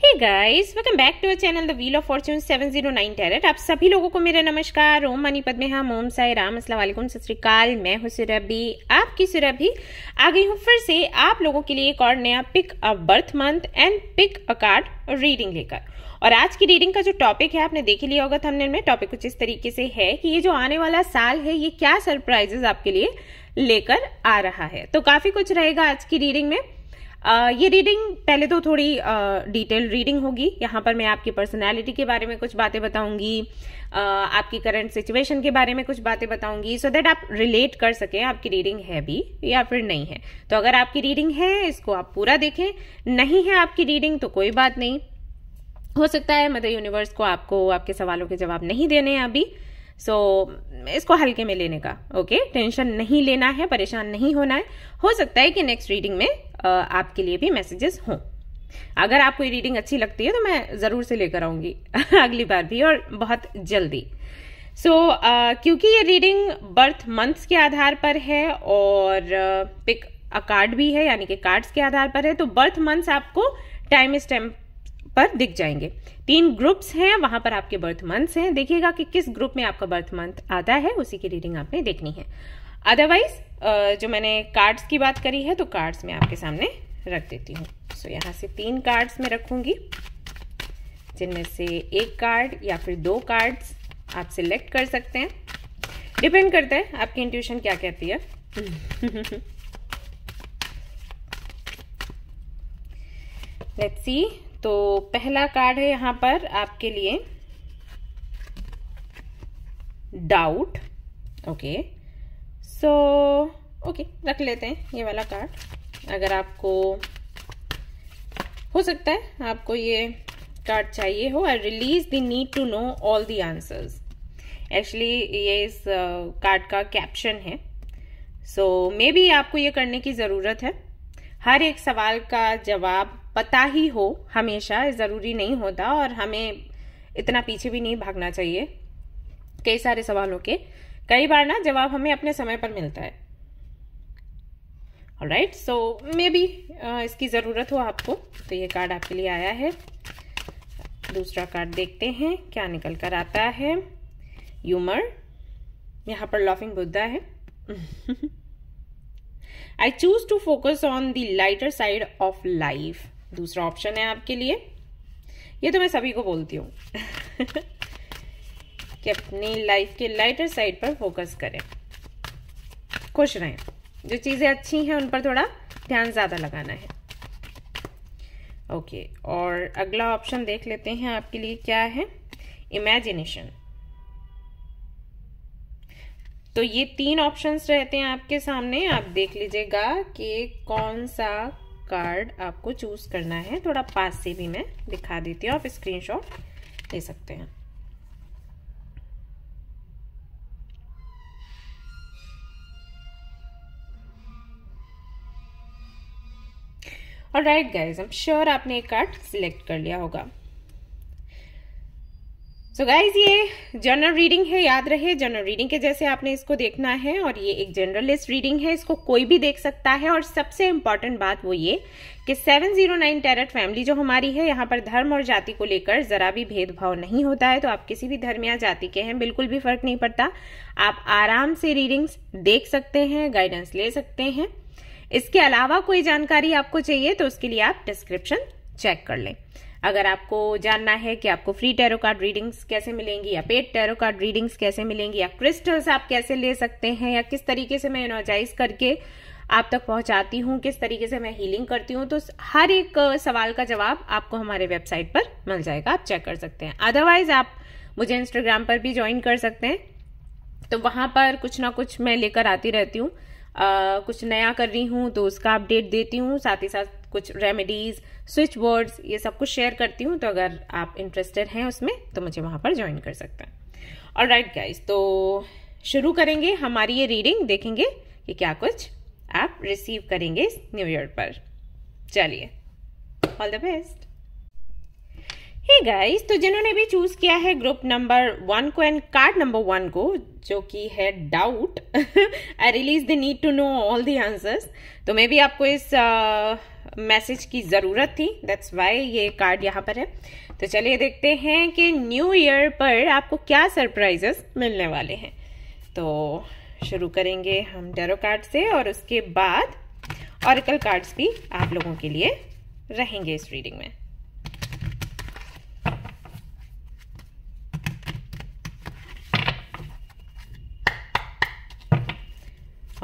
Hey guys welcome back to our channel the wheel of fortune 709 tarot आप सभी लोगों को मेरा नमस्कार ओम मनीपद में हम ओम साई राम असल वालेकुम सत श्रीकाल मैं हूँ सुरभि आपकी सुरभि आ गई हूँ फिर से आप लोगों के लिए एक और नया pick a birth month and pick a card reading लेकर और आज की रीडिंग का जो टॉपिक है आपने देख लिया होगा थमने में टॉपिक कुछ इस तरीके से है कि ये जो आने वाला साल है ये क्या सरप्राइजेस आपके लिए लेकर आ रहा है तो काफी कुछ रहेगा आज की रीडिंग में आ, ये रीडिंग पहले तो थोड़ी डिटेल रीडिंग होगी यहाँ पर मैं आपकी पर्सनैलिटी के बारे में कुछ बातें बताऊंगी आपकी करंट सिचुएशन के बारे में कुछ बातें बताऊंगी सो so दैट आप रिलेट कर सकें आपकी रीडिंग है भी या फिर नहीं है तो अगर आपकी रीडिंग है इसको आप पूरा देखें नहीं है आपकी रीडिंग तो कोई बात नहीं हो सकता है मदर यूनिवर्स को आपको आपके सवालों के जवाब नहीं देने हैं अभी सो so, इसको हल्के में लेने का ओके okay? टेंशन नहीं लेना है परेशान नहीं होना है हो सकता है कि नेक्स्ट रीडिंग में आपके लिए भी मैसेजेस हों अगर आपको ये रीडिंग अच्छी लगती है तो मैं ज़रूर से लेकर आऊंगी अगली बार भी और बहुत जल्दी सो so, uh, क्योंकि ये रीडिंग बर्थ मंथ्स के आधार पर है और पिक अ कार्ड भी है यानी कि कार्ड्स के आधार पर है तो बर्थ मंथ्स आपको टाइम स्टैम्प पर दिख जाएंगे तीन ग्रुप्स हैं वहां पर आपके बर्थ मंथ्स हैं देखिएगा कि किस ग्रुप में आपका बर्थ मंथ आता है उसी की रीडिंग आपने देखनी है अदरवाइज जो मैंने कार्ड्स की बात करी है तो कार्ड्स मैं आपके सामने रख देती हूँ सो so, यहाँ से तीन कार्ड्स मैं रखूँगी जिनमें से एक कार्ड या फिर दो कार्ड्स आप सिलेक्ट कर सकते हैं डिपेंड करता है आपकी इंट्यूशन क्या कहती है लेट्स सी तो पहला कार्ड है यहां पर आपके लिए doubt okay okay. So so, okay okay, रख लेते हैं ये वाला कार्ड अगर आपको हो सकता है आपको ये कार्ड चाहिए हो I release the need to know all the answers actually ये इस कार्ड का कैप्शन है सो मे बी आपको ये करने की ज़रूरत है हर एक सवाल का जवाब पता ही हो हमेशा ज़रूरी नहीं होता और हमें इतना पीछे भी नहीं भागना चाहिए कई सारे सवालों के कई बार ना जवाब हमें अपने समय पर मिलता है राइट सो मे बी इसकी ज़रूरत हो आपको तो ये कार्ड आपके लिए आया है दूसरा कार्ड देखते हैं क्या निकल कर आता है यूमर यहाँ पर लॉफिंग बुद्धा है I choose to focus on the lighter side of life दूसरा ऑप्शन है आपके लिए ये तो मैं सभी को बोलती हूँ कि अपनी लाइफ के लाइटर साइड पर फोकस करें खुश रहें जो चीज़ें अच्छी हैं उन पर थोड़ा ध्यान ज़्यादा लगाना है ओके okay, और अगला ऑप्शन देख लेते हैं आपके लिए क्या है इमेजिनेशन तो ये तीन ऑप्शंस रहते हैं आपके सामने आप देख लीजिएगा कि कौन सा कार्ड आपको चूज करना है थोड़ा पास से भी मैं दिखा देती हूँ आप स्क्रीनशॉट ले सकते हैं और राइट गाइज एम श्योर आपने एक कार्ड सिलेक्ट कर लिया होगा सो so गाइज ये जनरल रीडिंग है याद रहे जनरल रीडिंग के जैसे आपने इसको देखना है और ये एक जनरलिस्ट रीडिंग है इसको कोई भी देख सकता है और सबसे इम्पॉर्टेंट बात वो ये कि 709 टेरट फैमिली जो हमारी है यहाँ पर धर्म और जाति को लेकर जरा भी भेदभाव नहीं होता है तो आप किसी भी धर्म या जाति के हैं बिल्कुल भी फर्क नहीं पड़ता आप आराम से रीडिंग्स देख सकते हैं गाइडेंस ले सकते हैं इसके अलावा कोई जानकारी आपको चाहिए तो उसके लिए आप डिस्क्रिप्शन चेक कर लें अगर आपको जानना है कि आपको फ्री टैरो कार्ड रीडिंग्स कैसे मिलेंगी या पेड टैरो कार्ड रीडिंग्स कैसे मिलेंगी या क्रिस्टल्स आप कैसे ले सकते हैं या किस तरीके से मैं एनर्जाइज करके आप तक पहुंचाती हूँ किस तरीके से मैं हीलिंग करती हूँ तो हर एक सवाल का जवाब आपको हमारे वेबसाइट पर मिल जाएगा आप चेक कर सकते हैं अदरवाइज आप मुझे इंस्टाग्राम पर भी ज्वाइन कर सकते हैं तो वहां पर कुछ ना कुछ मैं लेकर आती रहती हूँ आ, कुछ नया कर रही हूँ तो उसका अपडेट देती हूँ साथ ही साथ कुछ रेमेडीज स्विच बोर्ड्स ये सब कुछ शेयर करती हूँ तो अगर आप इंटरेस्टेड हैं उसमें तो मुझे वहाँ पर ज्वाइन कर सकते हैं और राइट गाइज तो शुरू करेंगे हमारी ये रीडिंग देखेंगे कि क्या कुछ आप रिसीव करेंगे इस न्यू ईयर पर चलिए all the best hey guys तो जिन्होंने भी चूज किया है ग्रुप नंबर वन को एंड कार्ड नंबर वन को जो कि है doubt I release the need to know all the answers तो मे बी आपको इस मैसेज uh, की ज़रूरत थी दैट्स वाई ये कार्ड यहाँ पर है तो चलिए देखते हैं कि न्यू ईयर पर आपको क्या सरप्राइजेस मिलने वाले हैं तो शुरू करेंगे हम डेरो कार्ड से और उसके बाद ऑरिकल कार्ड्स भी आप लोगों के लिए रहेंगे इस रीडिंग में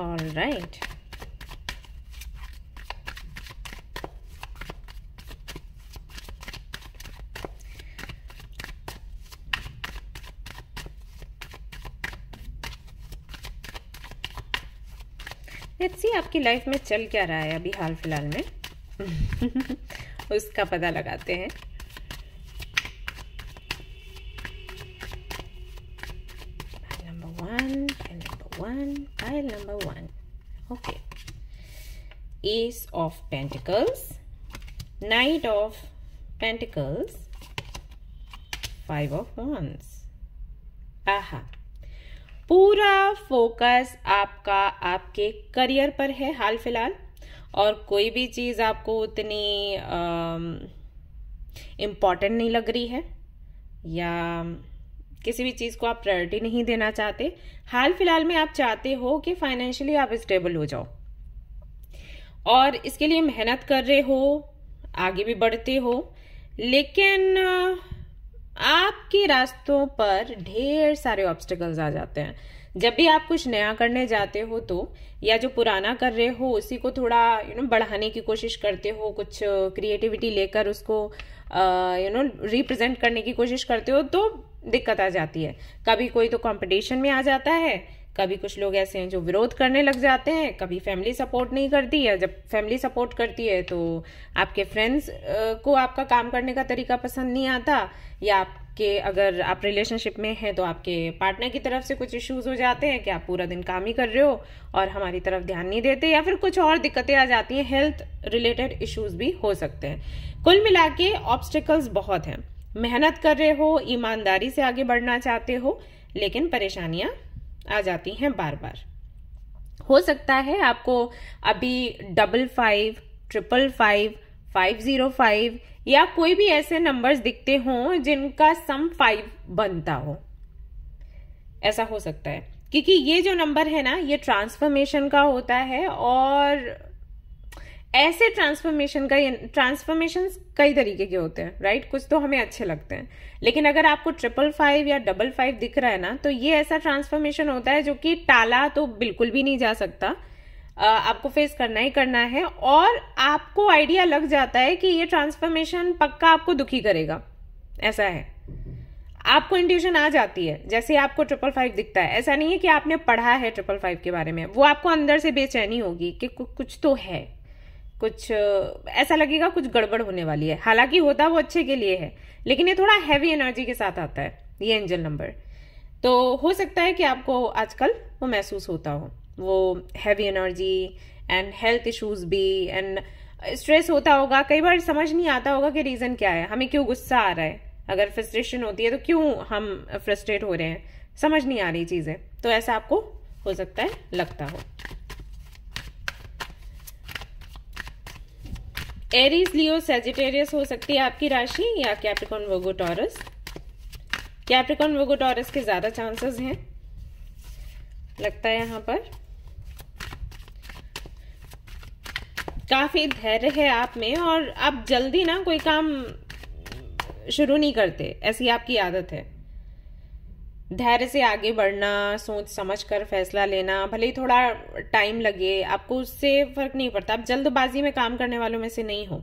all right लेट्स सी आपकी लाइफ में चल क्या रहा है अभी हाल फिलहाल में उसका पता लगाते हैं number one one pile number one okay ace of pentacles knight of pentacles five of wands aha पूरा फोकस आपका आपके करियर पर है हाल फिलहाल और कोई भी चीज़ आपको उतनी इम्पॉर्टेंट नहीं लग रही है या किसी भी चीज़ को आप प्रायोरिटी नहीं देना चाहते हाल फिलहाल में आप चाहते हो कि फाइनेंशियली आप स्टेबल हो जाओ और इसके लिए मेहनत कर रहे हो आगे भी बढ़ते हो लेकिन आपके रास्तों पर ढेर सारे ऑब्स्टिकल्स आ जाते हैं जब भी आप कुछ नया करने जाते हो तो या जो पुराना कर रहे हो उसी को थोड़ा यू नो बढ़ाने की कोशिश करते हो कुछ क्रिएटिविटी लेकर उसको यू नो रिप्रेजेंट करने की कोशिश करते हो तो दिक्कत आ जाती है कभी कोई तो कंपटीशन में आ जाता है कभी कुछ लोग ऐसे हैं जो विरोध करने लग जाते हैं कभी फैमिली सपोर्ट नहीं करती है जब फैमिली सपोर्ट करती है तो आपके फ्रेंड्स को आपका काम करने का तरीका पसंद नहीं आता या आपके अगर आप रिलेशनशिप में हैं तो आपके पार्टनर की तरफ से कुछ इश्यूज हो जाते हैं कि आप पूरा दिन काम ही कर रहे हो और हमारी तरफ ध्यान नहीं देते या फिर कुछ और दिक्कतें आ जाती हैं हेल्थ रिलेटेड इश्यूज भी हो सकते हैं कुल मिला के ऑब्स्टिकल्स बहुत हैं मेहनत कर रहे हो ईमानदारी से आगे बढ़ना चाहते हो लेकिन परेशानियां आ जाती हैं बार बार हो सकता है आपको अभी double five triple five five zero five या कोई भी ऐसे नंबर्स दिखते हों जिनका सम फाइव बनता हो ऐसा हो सकता है क्योंकि ये जो नंबर है ना ये ट्रांसफॉर्मेशन का होता है और ऐसे ट्रांसफॉर्मेशन का ट्रांसफॉर्मेशन कई तरीके के होते हैं राइट कुछ तो हमें अच्छे लगते हैं लेकिन अगर आपको ट्रिपल फाइव या डबल फाइव दिख रहा है ना तो ये ऐसा ट्रांसफॉर्मेशन होता है जो कि टाला तो बिल्कुल भी नहीं जा सकता आपको फेस करना ही करना है और आपको आइडिया लग जाता है कि ये ट्रांसफॉर्मेशन पक्का आपको दुखी करेगा ऐसा है आपको इंट्यूशन आ जाती है जैसे आपको ट्रिपल फाइव दिखता है ऐसा नहीं है कि आपने पढ़ा है ट्रिपल फाइव के बारे में वो आपको अंदर से बेचैनी होगी कि कुछ तो है कुछ ऐसा लगेगा कुछ गड़बड़ होने वाली है हालांकि होता वो अच्छे के लिए है लेकिन ये थोड़ा हैवी एनर्जी के साथ आता है ये एंजल नंबर तो हो सकता है कि आपको आजकल वो महसूस होता हो वो heavy energy and health issues भी एंड स्ट्रेस होता होगा कई बार समझ नहीं आता होगा कि रीज़न क्या है हमें क्यों गुस्सा आ रहा है अगर फ्रस्ट्रेशन होती है तो क्यों हम फ्रस्ट्रेट हो रहे हैं समझ नहीं आ रही चीज़ें तो ऐसा आपको हो सकता है लगता हो एरीज लियो सेजिटेरियस हो सकती है आपकी राशि या कैप्रिकॉन वोगोटोरस टॉरस कैप्रिकॉन वर्गो टॉरस के ज़्यादा चांसेस हैं लगता है यहां पर काफ़ी धैर्य है आप में और आप जल्दी ना कोई काम शुरू नहीं करते ऐसी आपकी आदत है धैर्य से आगे बढ़ना सोच समझ कर फैसला लेना भले ही थोड़ा टाइम लगे आपको उससे फर्क नहीं पड़ता आप जल्दबाजी में काम करने वालों में से नहीं हो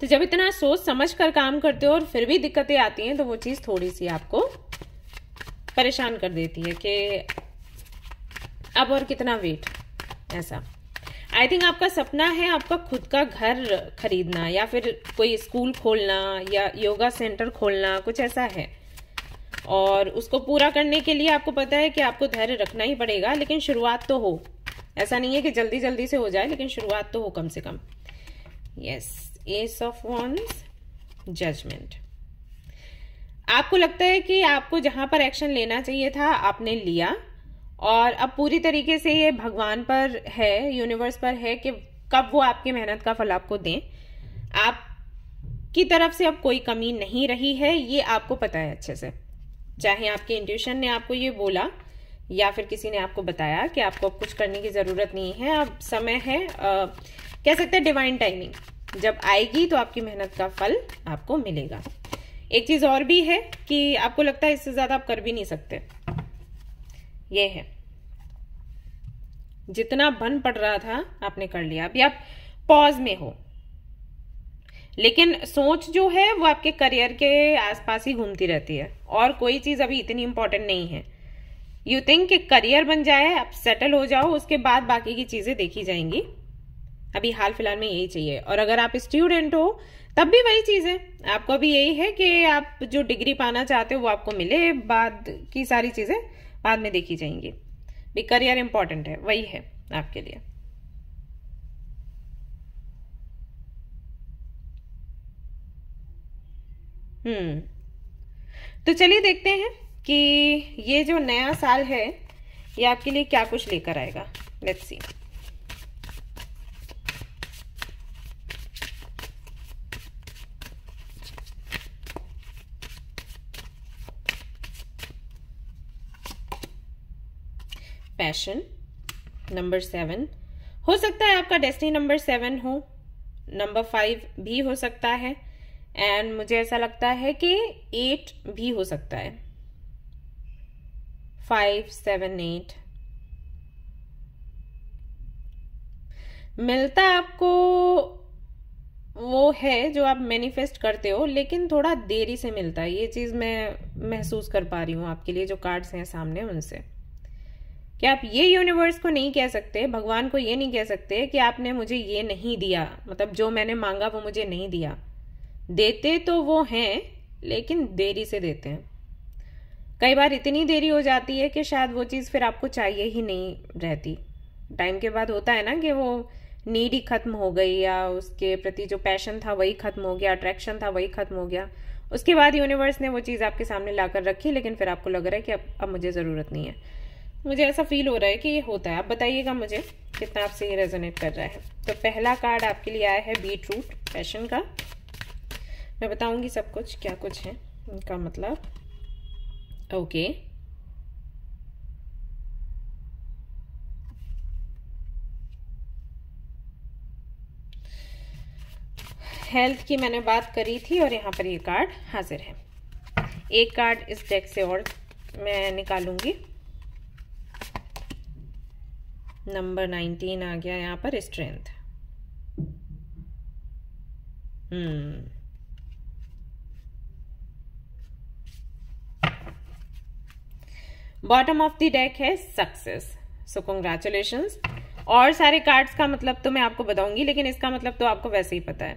तो जब इतना सोच समझ कर काम करते हो और फिर भी दिक्कतें आती हैं तो वो चीज़ थोड़ी सी आपको परेशान कर देती है कि अब और कितना वेट ऐसा आई थिंक आपका सपना है आपका खुद का घर खरीदना या फिर कोई स्कूल खोलना या योगा सेंटर खोलना कुछ ऐसा है और उसको पूरा करने के लिए आपको पता है कि आपको धैर्य रखना ही पड़ेगा लेकिन शुरुआत तो हो ऐसा नहीं है कि जल्दी जल्दी से हो जाए लेकिन शुरुआत तो हो कम से कम yes ace of wands judgement आपको लगता है कि आपको जहां पर एक्शन लेना चाहिए था आपने लिया और अब पूरी तरीके से ये भगवान पर है यूनिवर्स पर है कि कब वो आपकी मेहनत का फल आपको दें आप की तरफ से अब कोई कमी नहीं रही है ये आपको पता है अच्छे से चाहे आपके इंट्यूशन ने आपको ये बोला या फिर किसी ने आपको बताया कि आपको अब कुछ करने की ज़रूरत नहीं है अब समय है आ, कह सकते हैं डिवाइन टाइमिंग जब आएगी तो आपकी मेहनत का फल आपको मिलेगा एक चीज़ और भी है कि आपको लगता है इससे ज़्यादा आप कर भी नहीं सकते ये है जितना बन पड़ रहा था आपने कर लिया अभी आप पॉज में हो लेकिन सोच जो है वो आपके करियर के आसपास ही घूमती रहती है और कोई चीज़ अभी इतनी इंपॉर्टेंट नहीं है यू थिंक कि करियर बन जाए आप सेटल हो जाओ उसके बाद बाकी की चीज़ें देखी जाएंगी अभी हाल फिलहाल में यही चाहिए और अगर आप स्टूडेंट हो तब भी वही चीज़ है आपको अभी यही है कि आप जो डिग्री पाना चाहते हो वो आपको मिले बाद की सारी चीज़ें बाद में देखी जाएंगी भी करियर इंपॉर्टेंट है वही है आपके लिए हम्म तो चलिए देखते हैं कि ये जो नया साल है ये आपके लिए क्या कुछ लेकर आएगा let's see passion number seven हो सकता है आपका डेस्टिनी नंबर सेवन हो नंबर फाइव भी हो सकता है एंड मुझे ऐसा लगता है कि एट भी हो सकता है फाइव सेवन एट मिलता आपको वो है जो आप मैनिफेस्ट करते हो लेकिन थोड़ा देरी से मिलता है ये चीज़ मैं महसूस कर पा रही हूं आपके लिए जो कार्ड्स हैं सामने उनसे कि आप ये यूनिवर्स को नहीं कह सकते भगवान को ये नहीं कह सकते कि आपने मुझे ये नहीं दिया मतलब जो मैंने मांगा वो मुझे नहीं दिया देते तो वो हैं लेकिन देरी से देते हैं कई बार इतनी देरी हो जाती है कि शायद वो चीज़ फिर आपको चाहिए ही नहीं रहती टाइम के बाद होता है ना कि वो नीड ही खत्म हो गई या उसके प्रति जो पैशन था वही खत्म हो गया अट्रैक्शन था वही खत्म हो गया उसके बाद यूनिवर्स ने वो चीज़ आपके सामने ला कर रखी लेकिन फिर आपको लग रहा है कि अब अब मुझे ज़रूरत नहीं है मुझे ऐसा फील हो रहा है कि ये होता है आप बताइएगा मुझे कितना आपसे ये रेजोनेट कर रहा है तो पहला कार्ड आपके लिए आया है बीट रूट पैशन का मैं बताऊंगी सब कुछ क्या कुछ है उनका मतलब ओके हेल्थ की मैंने बात करी थी और यहाँ पर ये कार्ड हाजिर है एक कार्ड इस डेक से और मैं निकालूंगी नंबर नाइनटीन आ गया यहाँ पर strength hmm hmm. Bottom of the deck है सक्सेस सो कंग्रेचुलेशन और सारे कार्ड्स का मतलब तो मैं आपको बताऊंगी लेकिन इसका मतलब तो आपको वैसे ही पता है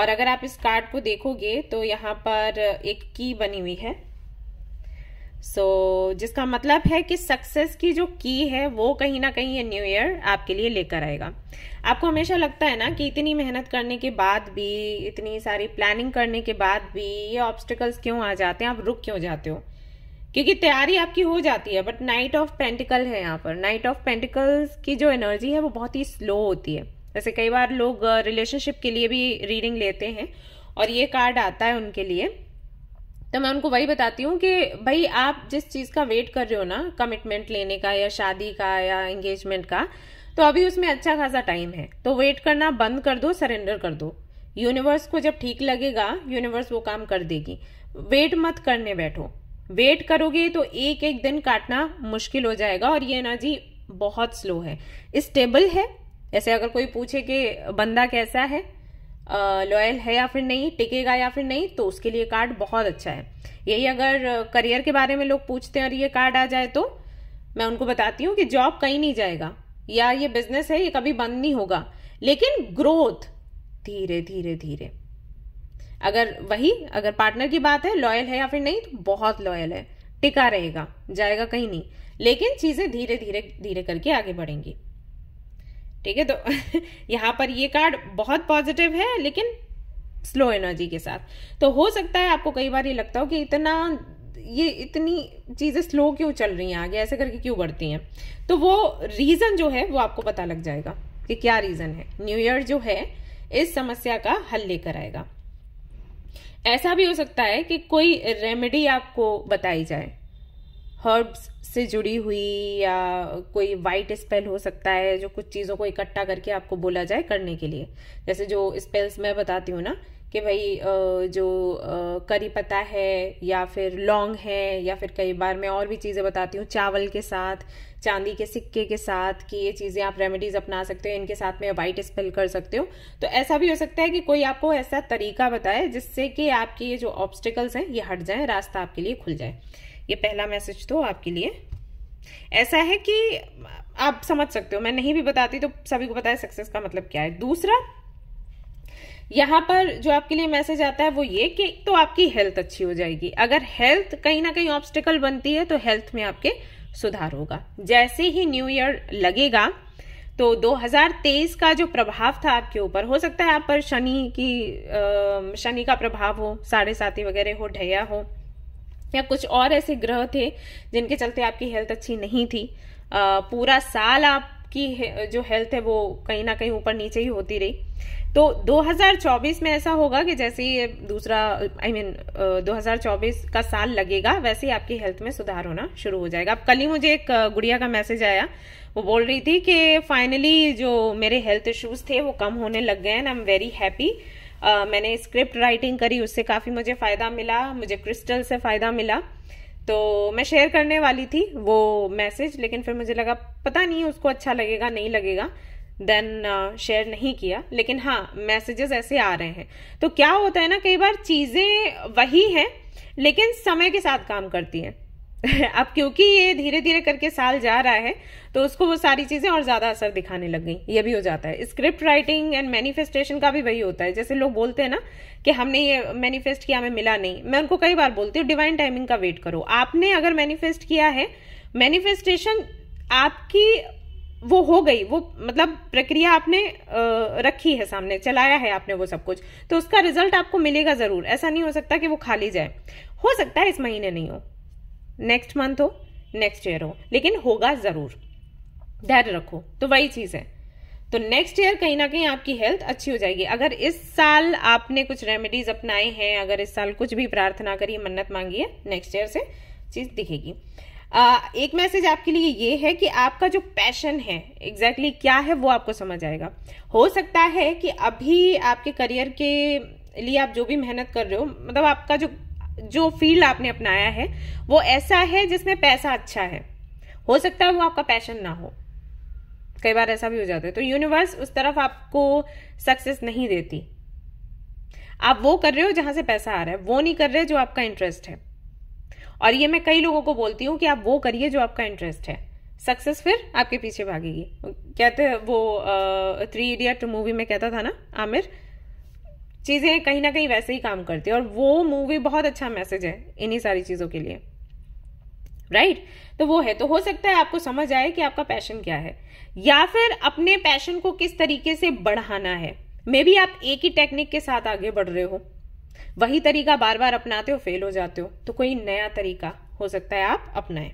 और अगर आप इस कार्ड को देखोगे तो यहाँ पर एक की बनी हुई है सो so, जिसका मतलब है कि सक्सेस की जो की है वो कहीं ना कहीं ये न्यू ईयर आपके लिए लेकर आएगा आपको हमेशा लगता है ना कि इतनी मेहनत करने के बाद भी इतनी सारी प्लानिंग करने के बाद भी ये ऑब्स्टिकल्स क्यों आ जाते हैं आप रुक क्यों जाते हो क्योंकि तैयारी आपकी हो जाती है बट नाइट ऑफ पेंटिकल है यहाँ पर नाइट ऑफ पेंटिकल्स की जो एनर्जी है वो बहुत ही स्लो होती है जैसे कई बार लोग रिलेशनशिप के लिए भी रीडिंग लेते हैं और ये कार्ड आता है उनके लिए तो मैं उनको वही बताती हूँ कि भाई आप जिस चीज़ का वेट कर रहे हो ना कमिटमेंट लेने का या शादी का या एंगेजमेंट का तो अभी उसमें अच्छा खासा टाइम है तो वेट करना बंद कर दो सरेंडर कर दो यूनिवर्स को जब ठीक लगेगा यूनिवर्स वो काम कर देगी वेट मत करने बैठो वेट करोगे तो एक एक दिन काटना मुश्किल हो जाएगा और ये एनर्जी बहुत स्लो है स्टेबल है ऐसे अगर कोई पूछे कि बंदा कैसा है लॉयल है या फिर नहीं टिकेगा या फिर नहीं तो उसके लिए कार्ड बहुत अच्छा है यही अगर करियर के बारे में लोग पूछते हैं और ये कार्ड आ जाए तो मैं उनको बताती हूँ कि जॉब कहीं नहीं जाएगा या ये बिजनेस है ये कभी बंद नहीं होगा लेकिन ग्रोथ धीरे धीरे धीरे अगर वही अगर पार्टनर की बात है लॉयल है या फिर नहीं तो बहुत लॉयल है टिका रहेगा जाएगा कहीं नहीं लेकिन चीज़ें धीरे धीरे धीरे करके आगे बढ़ेंगी ठीक है तो यहाँ पर ये कार्ड बहुत पॉजिटिव है लेकिन स्लो एनर्जी के साथ तो हो सकता है आपको कई बार ये लगता हो कि इतना ये इतनी चीज़ें स्लो क्यों चल रही हैं आगे ऐसे करके क्यों बढ़ती हैं तो वो रीज़न जो है वो आपको पता लग जाएगा कि क्या रीज़न है न्यू ईयर जो है इस समस्या का हल लेकर आएगा ऐसा भी हो सकता है कि कोई रेमेडी आपको बताई जाए हर्ब्स से जुड़ी हुई या कोई वाइट स्पेल हो सकता है जो कुछ चीज़ों को इकट्ठा करके आपको बोला जाए करने के लिए जैसे जो स्पेल्स मैं बताती हूँ ना कि भाई जो करी पत्ता है या फिर लौंग है या फिर कई बार मैं और भी चीज़ें बताती हूँ चावल के साथ चांदी के सिक्के के साथ कि ये चीज़ें आप रेमेडीज़ अपना सकते हो इनके साथ में वाइट स्पेल कर सकते हो तो ऐसा भी हो सकता है कि कोई आपको ऐसा तरीका बताए जिससे कि आपके ये जो ऑब्स्टिकल्स हैं ये हट जाएं रास्ता आपके लिए खुल जाए ये पहला मैसेज तो आपके लिए ऐसा है कि आप समझ सकते हो मैं नहीं भी बताती तो सभी को बताया सक्सेस का मतलब क्या है दूसरा यहाँ पर जो आपके लिए मैसेज आता है वो ये कि तो आपकी हेल्थ अच्छी हो जाएगी अगर हेल्थ कहीं ना कहीं ऑब्स्टिकल बनती है तो हेल्थ में आपके सुधार होगा जैसे ही न्यू ईयर लगेगा तो 2023 का जो प्रभाव था आपके ऊपर हो सकता है आप पर शनि की शनि का प्रभाव हो साढ़े साथी वगैरह हो ढैया हो या कुछ और ऐसे ग्रह थे जिनके चलते आपकी हेल्थ अच्छी नहीं थी आ, पूरा साल आपकी जो हेल्थ है वो कहीं ना कहीं ऊपर नीचे ही होती रही तो 2024 में ऐसा होगा कि जैसे ही दूसरा आई I मीन mean, 2024 का साल लगेगा वैसे ही आपकी हेल्थ में सुधार होना शुरू हो जाएगा अब कल ही मुझे एक गुड़िया का मैसेज आया वो बोल रही थी कि फाइनली जो मेरे हेल्थ इश्यूज थे वो कम होने लग गए and I am very happy मैंने स्क्रिप्ट राइटिंग करी उससे काफ़ी मुझे फ़ायदा मिला मुझे क्रिस्टल से फ़ायदा मिला तो मैं शेयर करने वाली थी वो मैसेज लेकिन फिर मुझे लगा पता नहीं उसको अच्छा लगेगा नहीं लगेगा देन शेयर uh, नहीं किया लेकिन हाँ मैसेजेस ऐसे आ रहे हैं तो क्या होता है ना कई बार चीज़ें वही हैं लेकिन समय के साथ काम करती हैं अब क्योंकि ये धीरे धीरे करके साल जा रहा है तो उसको वो सारी चीज़ें और ज़्यादा असर दिखाने लग गई ये भी हो जाता है स्क्रिप्ट राइटिंग एंड मैनिफेस्टेशन का भी वही होता है जैसे लोग बोलते हैं ना कि हमने ये मैनिफेस्ट किया हमें मिला नहीं मैं उनको कई बार बोलती हूँ डिवाइन टाइमिंग का वेट करो आपने अगर मैनिफेस्ट किया है मैनिफेस्टेशन आपकी वो हो गई वो मतलब प्रक्रिया आपने रखी है सामने चलाया है आपने वो सब कुछ तो उसका रिजल्ट आपको मिलेगा जरूर ऐसा नहीं हो सकता कि वो खाली जाए हो सकता है इस महीने नहीं हो नेक्स्ट मंथ हो नेक्स्ट ईयर हो लेकिन होगा जरूर धैर्य रखो तो वही चीज है तो नेक्स्ट ईयर कहीं ना कहीं आपकी हेल्थ अच्छी हो जाएगी अगर इस साल आपने कुछ रेमेडीज अपनाए हैं अगर इस साल कुछ भी प्रार्थना करी मन्नत मांगी है नेक्स्ट ईयर से चीज दिखेगी आ, एक मैसेज आपके लिए ये है कि आपका जो पैशन है एग्जैक्टली exactly क्या है वो आपको समझ आएगा हो सकता है कि अभी आपके करियर के लिए आप जो भी मेहनत कर रहे हो मतलब आपका जो जो फील्ड आपने अपनाया है वो ऐसा है जिसमें पैसा अच्छा है हो सकता है वो आपका पैशन ना हो कई बार ऐसा भी हो जाता है तो यूनिवर्स उस तरफ आपको सक्सेस नहीं देती आप वो कर रहे हो जहां से पैसा आ रहा है वो नहीं कर रहे जो आपका इंटरेस्ट है और ये मैं कई लोगों को बोलती हूँ कि आप वो करिए जो आपका इंटरेस्ट है सक्सेस फिर आपके पीछे भागेगी कहते वो थ्री इडियट मूवी में कहता था ना आमिर चीज़ें कहीं ना कहीं वैसे ही काम करती है और वो मूवी बहुत अच्छा मैसेज है इन्हीं सारी चीज़ों के लिए राइट right? तो वो है तो हो सकता है आपको समझ आए कि आपका पैशन क्या है या फिर अपने पैशन को किस तरीके से बढ़ाना है मे बी आप एक ही टेक्निक के साथ आगे बढ़ रहे हो वही तरीका बार बार अपनाते हो फेल हो जाते हो तो कोई नया तरीका हो सकता है आप अपनाएं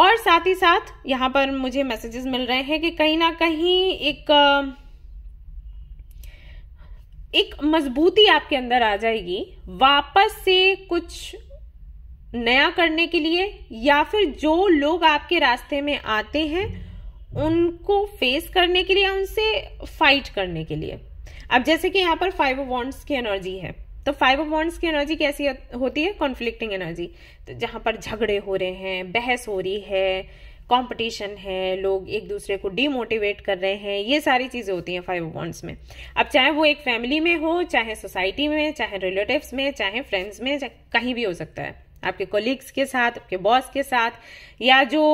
और साथ ही साथ यहां पर मुझे मैसेजेस मिल रहे हैं कि कहीं ना कहीं एक एक मजबूती आपके अंदर आ जाएगी वापस से कुछ नया करने के लिए या फिर जो लोग आपके रास्ते में आते हैं उनको फेस करने के लिए उनसे फाइट करने के लिए अब जैसे कि यहाँ पर फाइव ऑफ वॉन्ट्स की एनर्जी है तो फाइव ऑफ वॉन्ट्स की एनर्जी कैसी होती है कॉन्फ्लिक्टिंग एनर्जी तो जहाँ पर झगड़े हो रहे हैं बहस हो रही है कंपटीशन है लोग एक दूसरे को डीमोटिवेट कर रहे हैं ये सारी चीज़ें होती हैं फाइव बॉन्ड्स में अब चाहे वो एक फैमिली में हो चाहे सोसाइटी में चाहे रिलेटिव्स में चाहे फ्रेंड्स में चाहे कहीं भी हो सकता है आपके कोलिग्स के साथ आपके बॉस के साथ या जो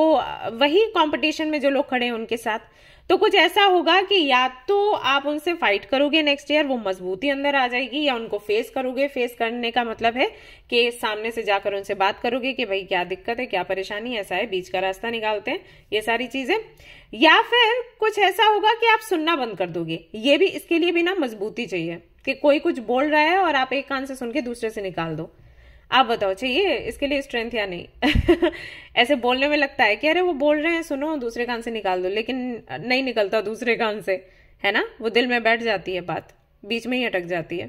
वही कंपटीशन में जो लोग खड़े हैं उनके साथ तो कुछ ऐसा होगा कि या तो आप उनसे फाइट करोगे नेक्स्ट ईयर वो मजबूती अंदर आ जाएगी या उनको फेस करोगे फेस करने का मतलब है कि सामने से जाकर उनसे बात करोगे कि भाई क्या दिक्कत है क्या परेशानी ऐसा है बीच का रास्ता निकालते हैं ये सारी चीजें या फिर कुछ ऐसा होगा कि आप सुनना बंद कर दोगे ये भी इसके लिए भी ना मजबूती चाहिए कि कोई कुछ बोल रहा है और आप एक कान से सुन के दूसरे से निकाल दो आप बताओ चाहिए अच्छा, इसके लिए स्ट्रेंथ या नहीं ऐसे बोलने में लगता है कि अरे वो बोल रहे हैं सुनो दूसरे कान से निकाल दो लेकिन नहीं निकलता दूसरे कान से है ना वो दिल में बैठ जाती है बात बीच में ही अटक जाती है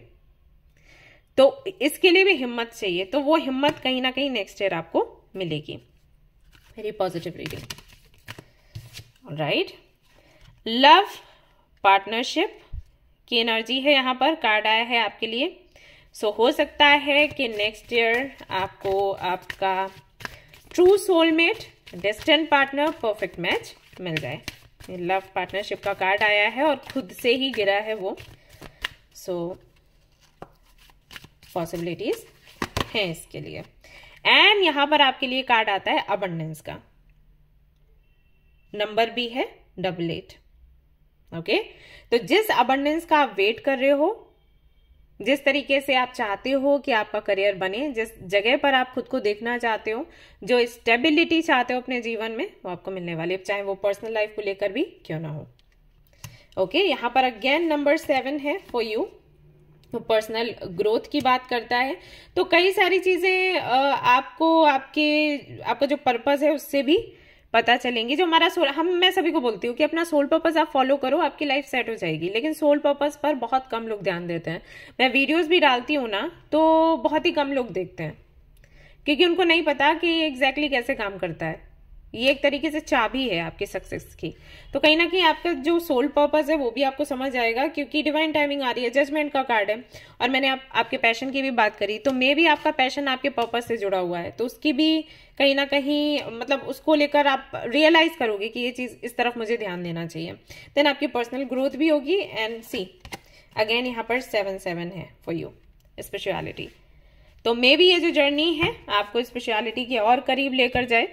तो इसके लिए भी हिम्मत चाहिए तो वो हिम्मत कहीं ना कहीं नेक्स्ट ईयर आपको मिलेगी very positive reading right love partnership की एनर्जी है यहां पर कार्ड आया है आपके लिए सो हो सकता है कि नेक्स्ट ईयर आपको आपका true soulmate destined partner perfect match मिल जाए लव पार्टनरशिप का कार्ड आया है और खुद से ही गिरा है वो सो पॉसिबिलिटीज हैं इसके लिए एंड यहां पर आपके लिए कार्ड आता है अबंडेंस का नंबर भी है डबल एट ओके तो जिस अबंडेंस का आप वेट कर रहे हो जिस तरीके से आप चाहते हो कि आपका करियर बने जिस जगह पर आप खुद को देखना चाहते हो जो स्टेबिलिटी चाहते हो अपने जीवन में वो आपको मिलने वाली है चाहे वो पर्सनल लाइफ को लेकर भी क्यों ना हो ओके okay, यहाँ पर अगेन नंबर सेवन है फॉर यू तो पर्सनल ग्रोथ की बात करता है तो कई सारी चीज़ें आपको आपके आपका जो पर्पज़ है उससे भी पता चलेंगे जो हमारा सोल हम मैं सभी को बोलती हूँ कि अपना सोल पर्पज़ आप फॉलो करो आपकी लाइफ सेट हो जाएगी लेकिन सोल पर्पज़ पर बहुत कम लोग ध्यान देते हैं मैं वीडियोज़ भी डालती हूँ ना तो बहुत ही कम लोग देखते हैं क्योंकि उनको नहीं पता कि एग्जैक्टली exactly कैसे काम करता है ये एक तरीके से चाबी है आपके सक्सेस की तो कहीं ना कहीं आपका जो सोल पर्पज है वो भी आपको समझ आएगा क्योंकि डिवाइन टाइमिंग आ रही है जजमेंट का कार्ड है और मैंने आप, आपके पैशन की भी बात करी तो मे भी आपका पैशन आपके पर्पज से जुड़ा हुआ है तो उसकी भी कहीं ना कहीं मतलब उसको लेकर आप रियलाइज करोगे कि ये चीज इस तरफ मुझे ध्यान देना चाहिए देन आपकी पर्सनल ग्रोथ भी होगी एंड सी अगेन यहाँ पर सेवन सेवन है फॉर यू स्पेशलिटी तो मे भी ये जो जर्नी है आपको स्पेशलिटी के और करीब लेकर जाए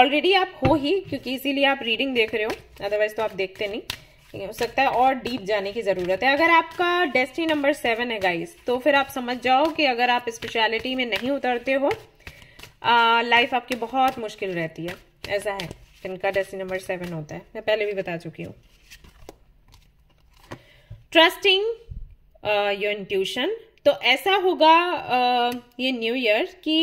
ऑलरेडी आप हो ही क्योंकि इसीलिए आप रीडिंग देख रहे हो अदरवाइज तो आप देखते नहीं हो सकता है और डीप जाने की ज़रूरत है अगर आपका डेस्टिनी नंबर सेवन है गाइस तो फिर आप समझ जाओ कि अगर आप स्पेशलिटी में नहीं उतरते हो लाइफ आपकी बहुत मुश्किल रहती है ऐसा है इनका डेस्टिनी नंबर सेवन होता है मैं पहले भी बता चुकी हूँ ट्रस्टिंग योर इंट्यूशन तो ऐसा होगा ये न्यू ईयर कि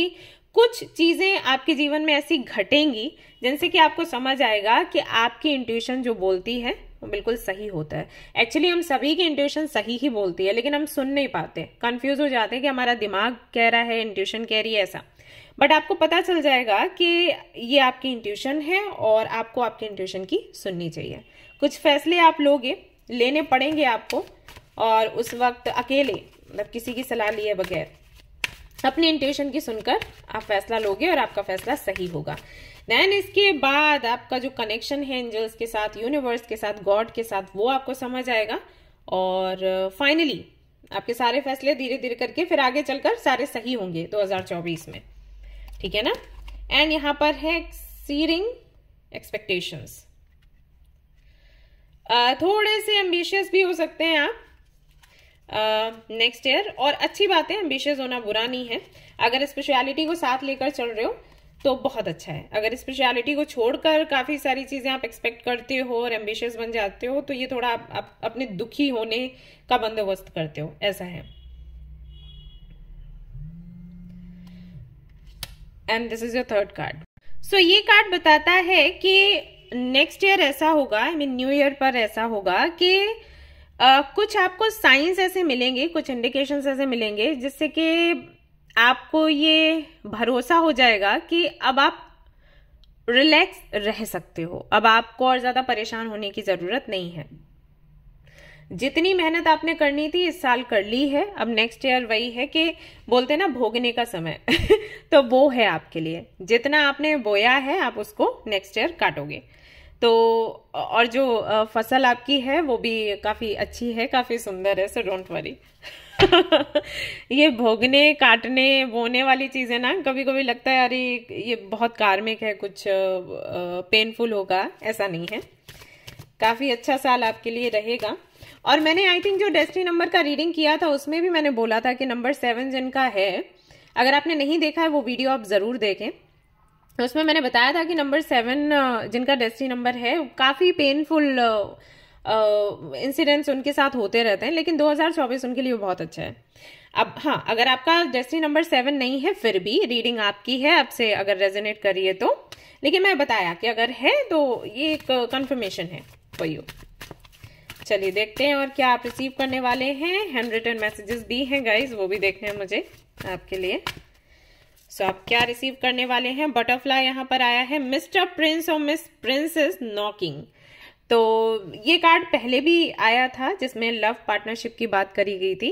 कुछ चीज़ें आपके जीवन में ऐसी घटेंगी जिनसे कि आपको समझ आएगा कि आपकी इंट्यूशन जो बोलती है वो बिल्कुल सही होता है एक्चुअली हम सभी की इंट्यूशन सही ही बोलती है लेकिन हम सुन नहीं पाते कंफ्यूज हो जाते हैं कि हमारा दिमाग कह रहा है इंट्यूशन कह रही है ऐसा बट आपको पता चल जाएगा कि ये आपकी इंट्यूशन है और आपको आपकी इंट्यूशन की सुननी चाहिए कुछ फैसले आप लोगे लेने पड़ेंगे आपको और उस वक्त अकेले मतलब किसी की सलाह लिए बगैर अपनी इंट्यूशन की सुनकर आप फैसला लोगे और आपका फैसला सही होगा देन इसके बाद आपका जो कनेक्शन है एंजल्स के साथ यूनिवर्स के साथ गॉड के साथ वो आपको समझ आएगा और फाइनली आपके सारे फैसले धीरे धीरे करके फिर आगे चलकर सारे सही होंगे 2024 में ठीक है ना एंड यहां पर है सीरिंग एक्सपेक्टेशंस थोड़े से एम्बिशियस भी हो सकते हैं आप नेक्स्ट uh, ईयर और अच्छी बात है एम्बिशियस होना बुरा नहीं है अगर स्पेशलिटी को साथ लेकर चल रहे हो तो बहुत अच्छा है अगर स्पेशलिटी को छोड़कर काफ़ी सारी चीज़ें आप एक्सपेक्ट करते हो और एम्बिशियस बन जाते हो तो ये थोड़ा आप, आप अपने दुखी होने का बंदोबस्त करते हो ऐसा है and this is your third card so ये कार्ड बताता है कि नेक्स्ट ईयर ऐसा होगा आई मीन न्यू ईयर पर ऐसा होगा कि Uh, कुछ आपको साइंस ऐसे मिलेंगे कुछ इंडिकेशंस ऐसे मिलेंगे जिससे कि आपको ये भरोसा हो जाएगा कि अब आप रिलैक्स रह सकते हो अब आपको और ज़्यादा परेशान होने की ज़रूरत नहीं है जितनी मेहनत आपने करनी थी इस साल कर ली है अब नेक्स्ट ईयर वही है कि बोलते ना भोगने का समय तो वो है आपके लिए जितना आपने बोया है आप उसको नेक्स्ट ईयर काटोगे तो और जो फसल आपकी है वो भी काफ़ी अच्छी है काफ़ी सुंदर है सो डोंट वरी ये भोगने काटने बोने वाली चीज़ें ना कभी कभी लगता है अरे ये बहुत कार्मिक है कुछ पेनफुल होगा ऐसा नहीं है काफ़ी अच्छा साल आपके लिए रहेगा और मैंने आई थिंक जो डेस्टिनी नंबर का रीडिंग किया था उसमें भी मैंने बोला था कि नंबर सेवन जिनका है अगर आपने नहीं देखा है वो वीडियो आप ज़रूर देखें तो उसमें मैंने बताया था कि नंबर सेवन जिनका डेस्टी नंबर है काफ़ी पेनफुल इंसिडेंट्स उनके साथ होते रहते हैं लेकिन 2024 उनके लिए बहुत अच्छा है अब हाँ अगर आपका डेस्टिनी नंबर सेवन नहीं है फिर भी रीडिंग आपकी है आपसे अगर रेजोनेट करिए तो लेकिन मैं बताया कि अगर है तो ये एक कंफर्मेशन है फॉर यू चलिए देखते हैं और क्या आप रिसीव करने वाले हैं हैंड रिटर्न मैसेजेस भी हैं गाइज वो भी देखने हैं मुझे आपके लिए सो so, आप क्या रिसीव करने वाले हैं बटरफ्लाई यहाँ पर आया है मिस्टर प्रिंस और मिस प्रिंसेस नॉकिंग तो ये कार्ड पहले भी आया था जिसमें लव पार्टनरशिप की बात करी गई थी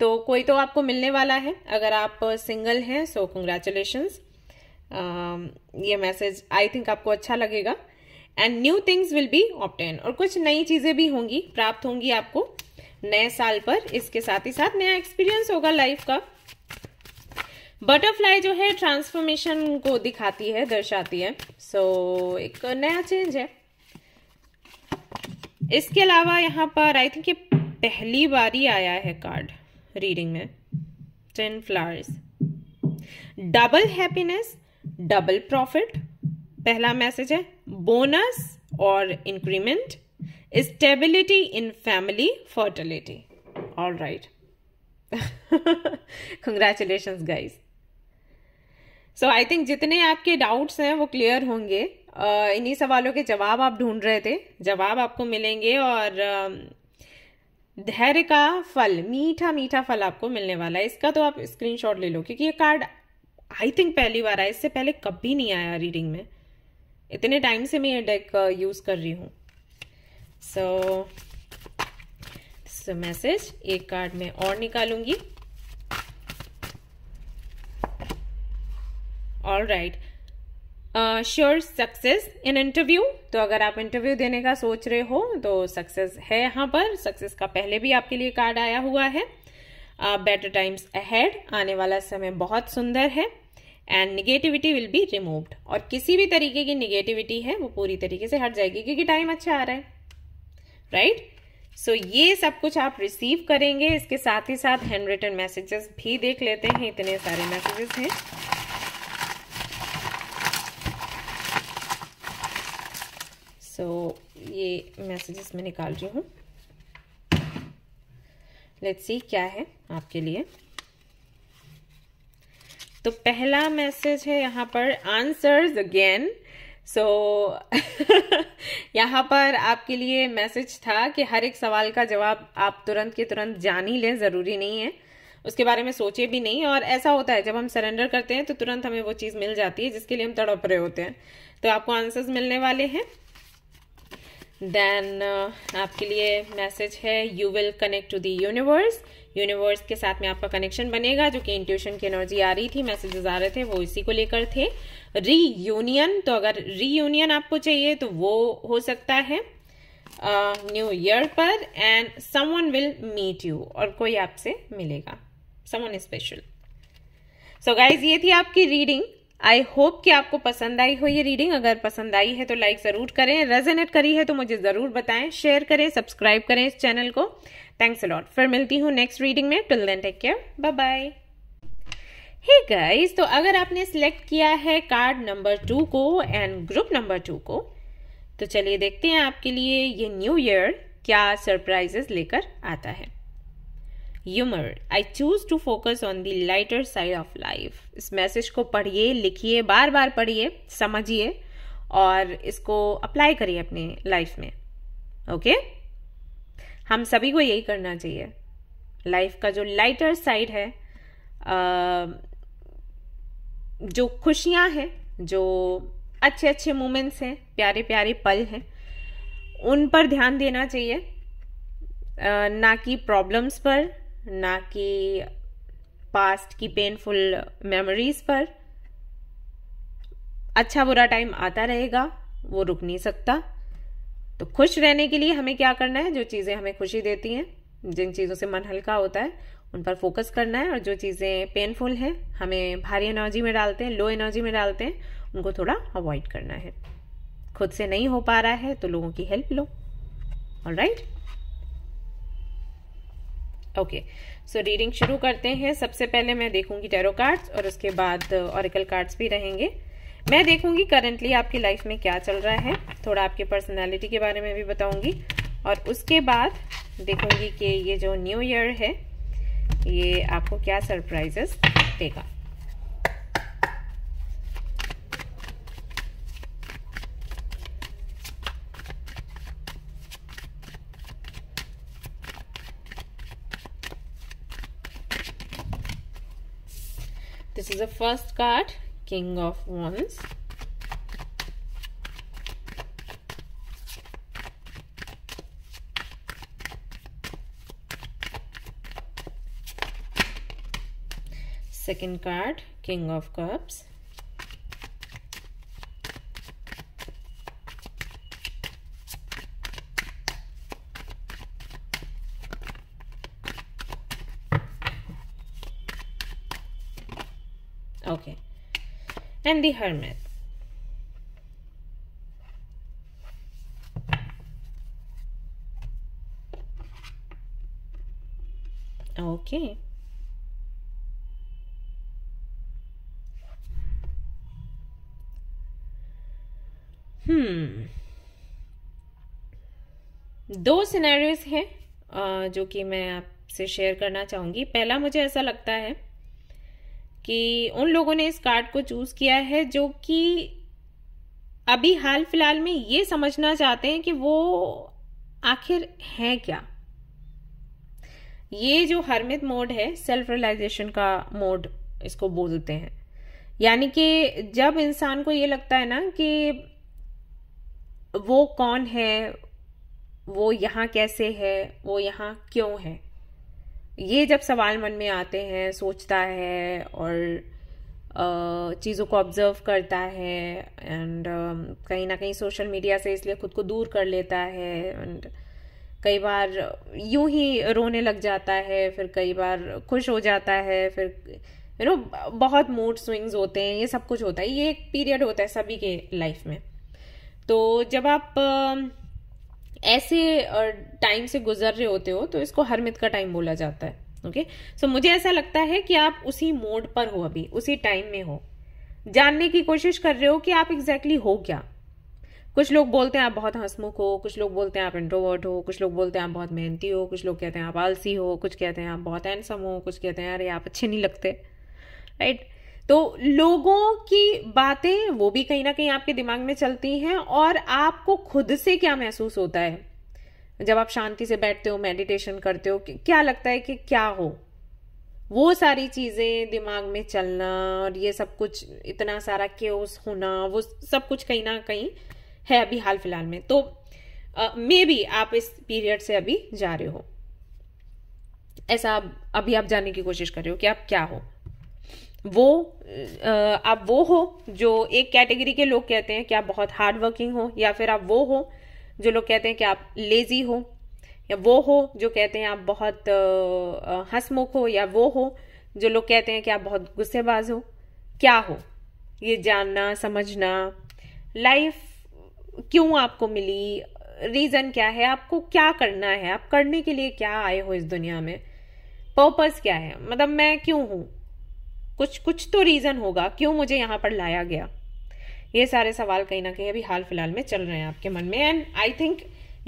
तो कोई तो आपको मिलने वाला है अगर आप सिंगल हैं सो कंग्रेचुलेशन um, ये मैसेज आई थिंक आपको अच्छा लगेगा and new things will be often और कुछ नई चीज़ें भी होंगी प्राप्त होंगी आपको नए साल पर इसके साथ ही साथ नया एक्सपीरियंस होगा लाइफ का बटरफ्लाई जो है ट्रांसफॉर्मेशन को दिखाती है दर्शाती है सो so, एक नया चेंज है इसके अलावा यहाँ पर आई थिंक ये पहली बार ही आया है कार्ड रीडिंग में ten flowers double happiness double profit पहला मैसेज है बोनस और increment stability in family fertility all right congratulation guys so I think जितने आपके डाउट्स हैं वो क्लियर होंगे uh, इन्हीं सवालों के जवाब आप ढूंढ रहे थे जवाब आपको मिलेंगे और uh, धैर्य का फल मीठा मीठा फल आपको मिलने वाला है इसका तो आप स्क्रीनशॉट ले लो क्योंकि ये कार्ड आई थिंक पहली बार आया इससे पहले कभी नहीं आया रीडिंग में इतने टाइम से मैं ये डेक यूज़ कर रही हूँ सो मैसेज एक कार्ड में और निकालूंगी all right sure success in interview तो अगर आप इंटरव्यू देने का सोच रहे हो तो सक्सेस है यहाँ पर सक्सेस का पहले भी आपके लिए कार्ड आया हुआ है बेटर टाइम्स अहेड आने वाला समय बहुत सुंदर है and negativity will be removed और किसी भी तरीके की निगेटिविटी है वो पूरी तरीके से हट जाएगी क्योंकि टाइम अच्छा आ रहा है राइट right? सो so, ये सब कुछ आप रिसीव करेंगे इसके साथ ही साथ हैंड रिटन मैसेजेस भी देख लेते हैं इतने सारे मैसेजेस हैं सो so, ये मैसेजेस मैं निकाल रही हूँ लेट्स सी क्या है आपके लिए तो पहला मैसेज है यहाँ पर आंसर्स अगेन सो यहाँ पर आपके लिए मैसेज था कि हर एक सवाल का जवाब आप तुरंत के तुरंत जान ही लें ज़रूरी नहीं है उसके बारे में सोचे भी नहीं और ऐसा होता है जब हम सरेंडर करते हैं तो तुरंत हमें वो चीज़ मिल जाती है जिसके लिए हम तड़प रहे होते हैं तो आपको आंसर्स मिलने वाले हैं देन uh, आपके लिए मैसेज है you will connect to the universe universe के साथ में आपका कनेक्शन बनेगा जो कि इंट्यूशन की एनर्जी आ रही थी मैसेजेस आ रहे थे वो इसी को लेकर थे री यूनियन तो अगर री यूनियन आपको चाहिए तो वो हो सकता है न्यू uh, ईयर पर and someone will meet you और कोई आपसे मिलेगा समवन स्पेशल सो गाइज ये थी आपकी रीडिंग आई होप कि आपको पसंद आई हो ये रीडिंग अगर पसंद आई है तो लाइक ज़रूर करें रेजोनेट करी है तो मुझे ज़रूर बताएं शेयर करें सब्सक्राइब करें इस चैनल को थैंक्स अलॉट फिर मिलती हूँ नेक्स्ट रीडिंग में till then take care bye bye hey guys तो अगर आपने सिलेक्ट किया है कार्ड नंबर टू को एंड ग्रुप नंबर टू को तो चलिए देखते हैं आपके लिए ये न्यू ईयर क्या सरप्राइजेस लेकर आता है humour I choose to focus on the lighter side of life इस मैसेज को पढ़िए लिखिए बार बार पढ़िए समझिए और इसको अप्लाई करिए अपने लाइफ में ओके okay? हम सभी को यही करना चाहिए लाइफ का जो लाइटर साइड है जो खुशियां हैं जो अच्छे अच्छे मोमेंट्स हैं प्यारे प्यारे पल हैं उन पर ध्यान देना चाहिए ना कि प्रॉब्लम्स पर ना कि पास्ट की पेनफुल मेमोरीज पर अच्छा बुरा टाइम आता रहेगा वो रुक नहीं सकता तो खुश रहने के लिए हमें क्या करना है जो चीज़ें हमें खुशी देती हैं जिन चीज़ों से मन हल्का होता है उन पर फोकस करना है और जो चीज़ें पेनफुल हैं हमें भारी एनर्जी में डालते हैं लो एनर्जी में डालते हैं उनको थोड़ा अवॉइड करना है खुद से नहीं हो पा रहा है तो लोगों की हेल्प लो all right okay so reading शुरू करते हैं सबसे पहले मैं देखूंगी टेरो कार्ड्स और उसके बाद ऑरिकल uh, कार्ड्स भी रहेंगे मैं देखूंगी करंटली आपकी लाइफ में क्या चल रहा है थोड़ा आपके पर्सनैलिटी के बारे में भी बताऊंगी और उसके बाद देखूंगी कि ये जो न्यू ईयर है ये आपको क्या सरप्राइजेस देगा is the first card, King of Wands. Second card, King of Cups. and the hermit. Okay. Hmm. दो सिनेरियोस हैं जो कि मैं आपसे शेयर करना चाहूँगी पहला मुझे ऐसा लगता है कि उन लोगों ने इस कार्ड को चूज़ किया है जो कि अभी हाल फिलहाल में ये समझना चाहते हैं कि वो आखिर है क्या ये जो हरमित मोड है सेल्फ रियलाइजेशन का मोड इसको बोलते हैं यानी कि जब इंसान को ये लगता है ना कि वो कौन है वो यहाँ कैसे है वो यहाँ क्यों है ये जब सवाल मन में आते हैं सोचता है और चीज़ों को ऑब्ज़र्व करता है एंड कहीं ना कहीं सोशल मीडिया से इसलिए खुद को दूर कर लेता है एंड कई बार यूं ही रोने लग जाता है फिर कई बार खुश हो जाता है फिर यू नो बहुत मूड स्विंग्स होते हैं ये सब कुछ होता है ये एक पीरियड होता है सभी के लाइफ में तो जब आप ऐसे टाइम से गुजर रहे होते हो तो इसको हरमित का टाइम बोला जाता है ओके okay? सो so, मुझे ऐसा लगता है कि आप उसी मोड पर हो अभी उसी टाइम में हो जानने की कोशिश कर रहे हो कि आप एग्जैक्टली exactly हो क्या कुछ लोग बोलते हैं आप बहुत हंसमुख हो कुछ लोग बोलते हैं आप इंट्रोवर्ट हो कुछ लोग बोलते हैं आप बहुत मेहनती हो कुछ लोग कहते हैं आप आलसी हो कुछ कहते हैं आप बहुत हैंडसम हो कुछ कहते हैं अरे आप अच्छे नहीं लगते राइट तो लोगों की बातें वो भी कहीं ना कहीं आपके दिमाग में चलती हैं और आपको खुद से क्या महसूस होता है जब आप शांति से बैठते हो मेडिटेशन करते हो क्या लगता है कि क्या हो वो सारी चीज़ें दिमाग में चलना और ये सब कुछ इतना सारा केस होना वो सब कुछ कहीं ना कहीं है अभी हाल फिलहाल में तो मे uh, बी आप इस पीरियड से अभी जा रहे हो ऐसा आप अभी आप जानने की कोशिश कर रहे हो कि आप क्या हो वो आप वो हो जो एक कैटेगरी के लोग कहते हैं कि आप बहुत हार्ड वर्किंग हो या फिर आप वो हो जो लोग कहते हैं कि आप लेजी हो या वो हो जो कहते हैं आप बहुत हंसमुख हो या वो हो जो लोग कहते हैं कि आप बहुत गुस्सेबाज हो क्या हो ये जानना समझना लाइफ क्यों आपको मिली रीज़न क्या है आपको क्या करना है आप करने के लिए क्या आए हो इस दुनिया में पर्पस क्या है मतलब मैं क्यों हूँ कुछ कुछ तो रीज़न होगा क्यों मुझे यहाँ पर लाया गया ये सारे सवाल कहीं ना कहीं अभी हाल फिलहाल में चल रहे हैं आपके मन में एंड आई थिंक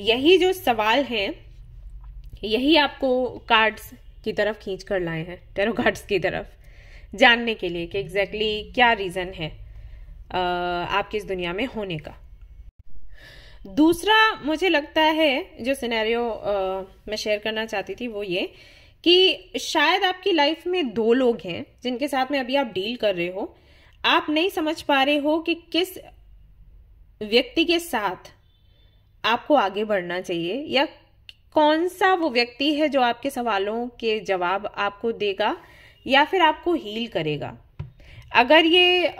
यही जो सवाल हैं यही आपको कार्ड्स की तरफ खींच कर लाए हैं टेरो कार्ड्स की तरफ जानने के लिए कि एग्जैक्टली exactly क्या रीज़न है आपके इस दुनिया में होने का दूसरा मुझे लगता है जो सिनेरियो मैं शेयर करना चाहती थी वो ये कि शायद आपकी लाइफ में दो लोग हैं जिनके साथ में अभी आप डील कर रहे हो आप नहीं समझ पा रहे हो कि किस व्यक्ति के साथ आपको आगे बढ़ना चाहिए या कौन सा वो व्यक्ति है जो आपके सवालों के जवाब आपको देगा या फिर आपको हील करेगा अगर ये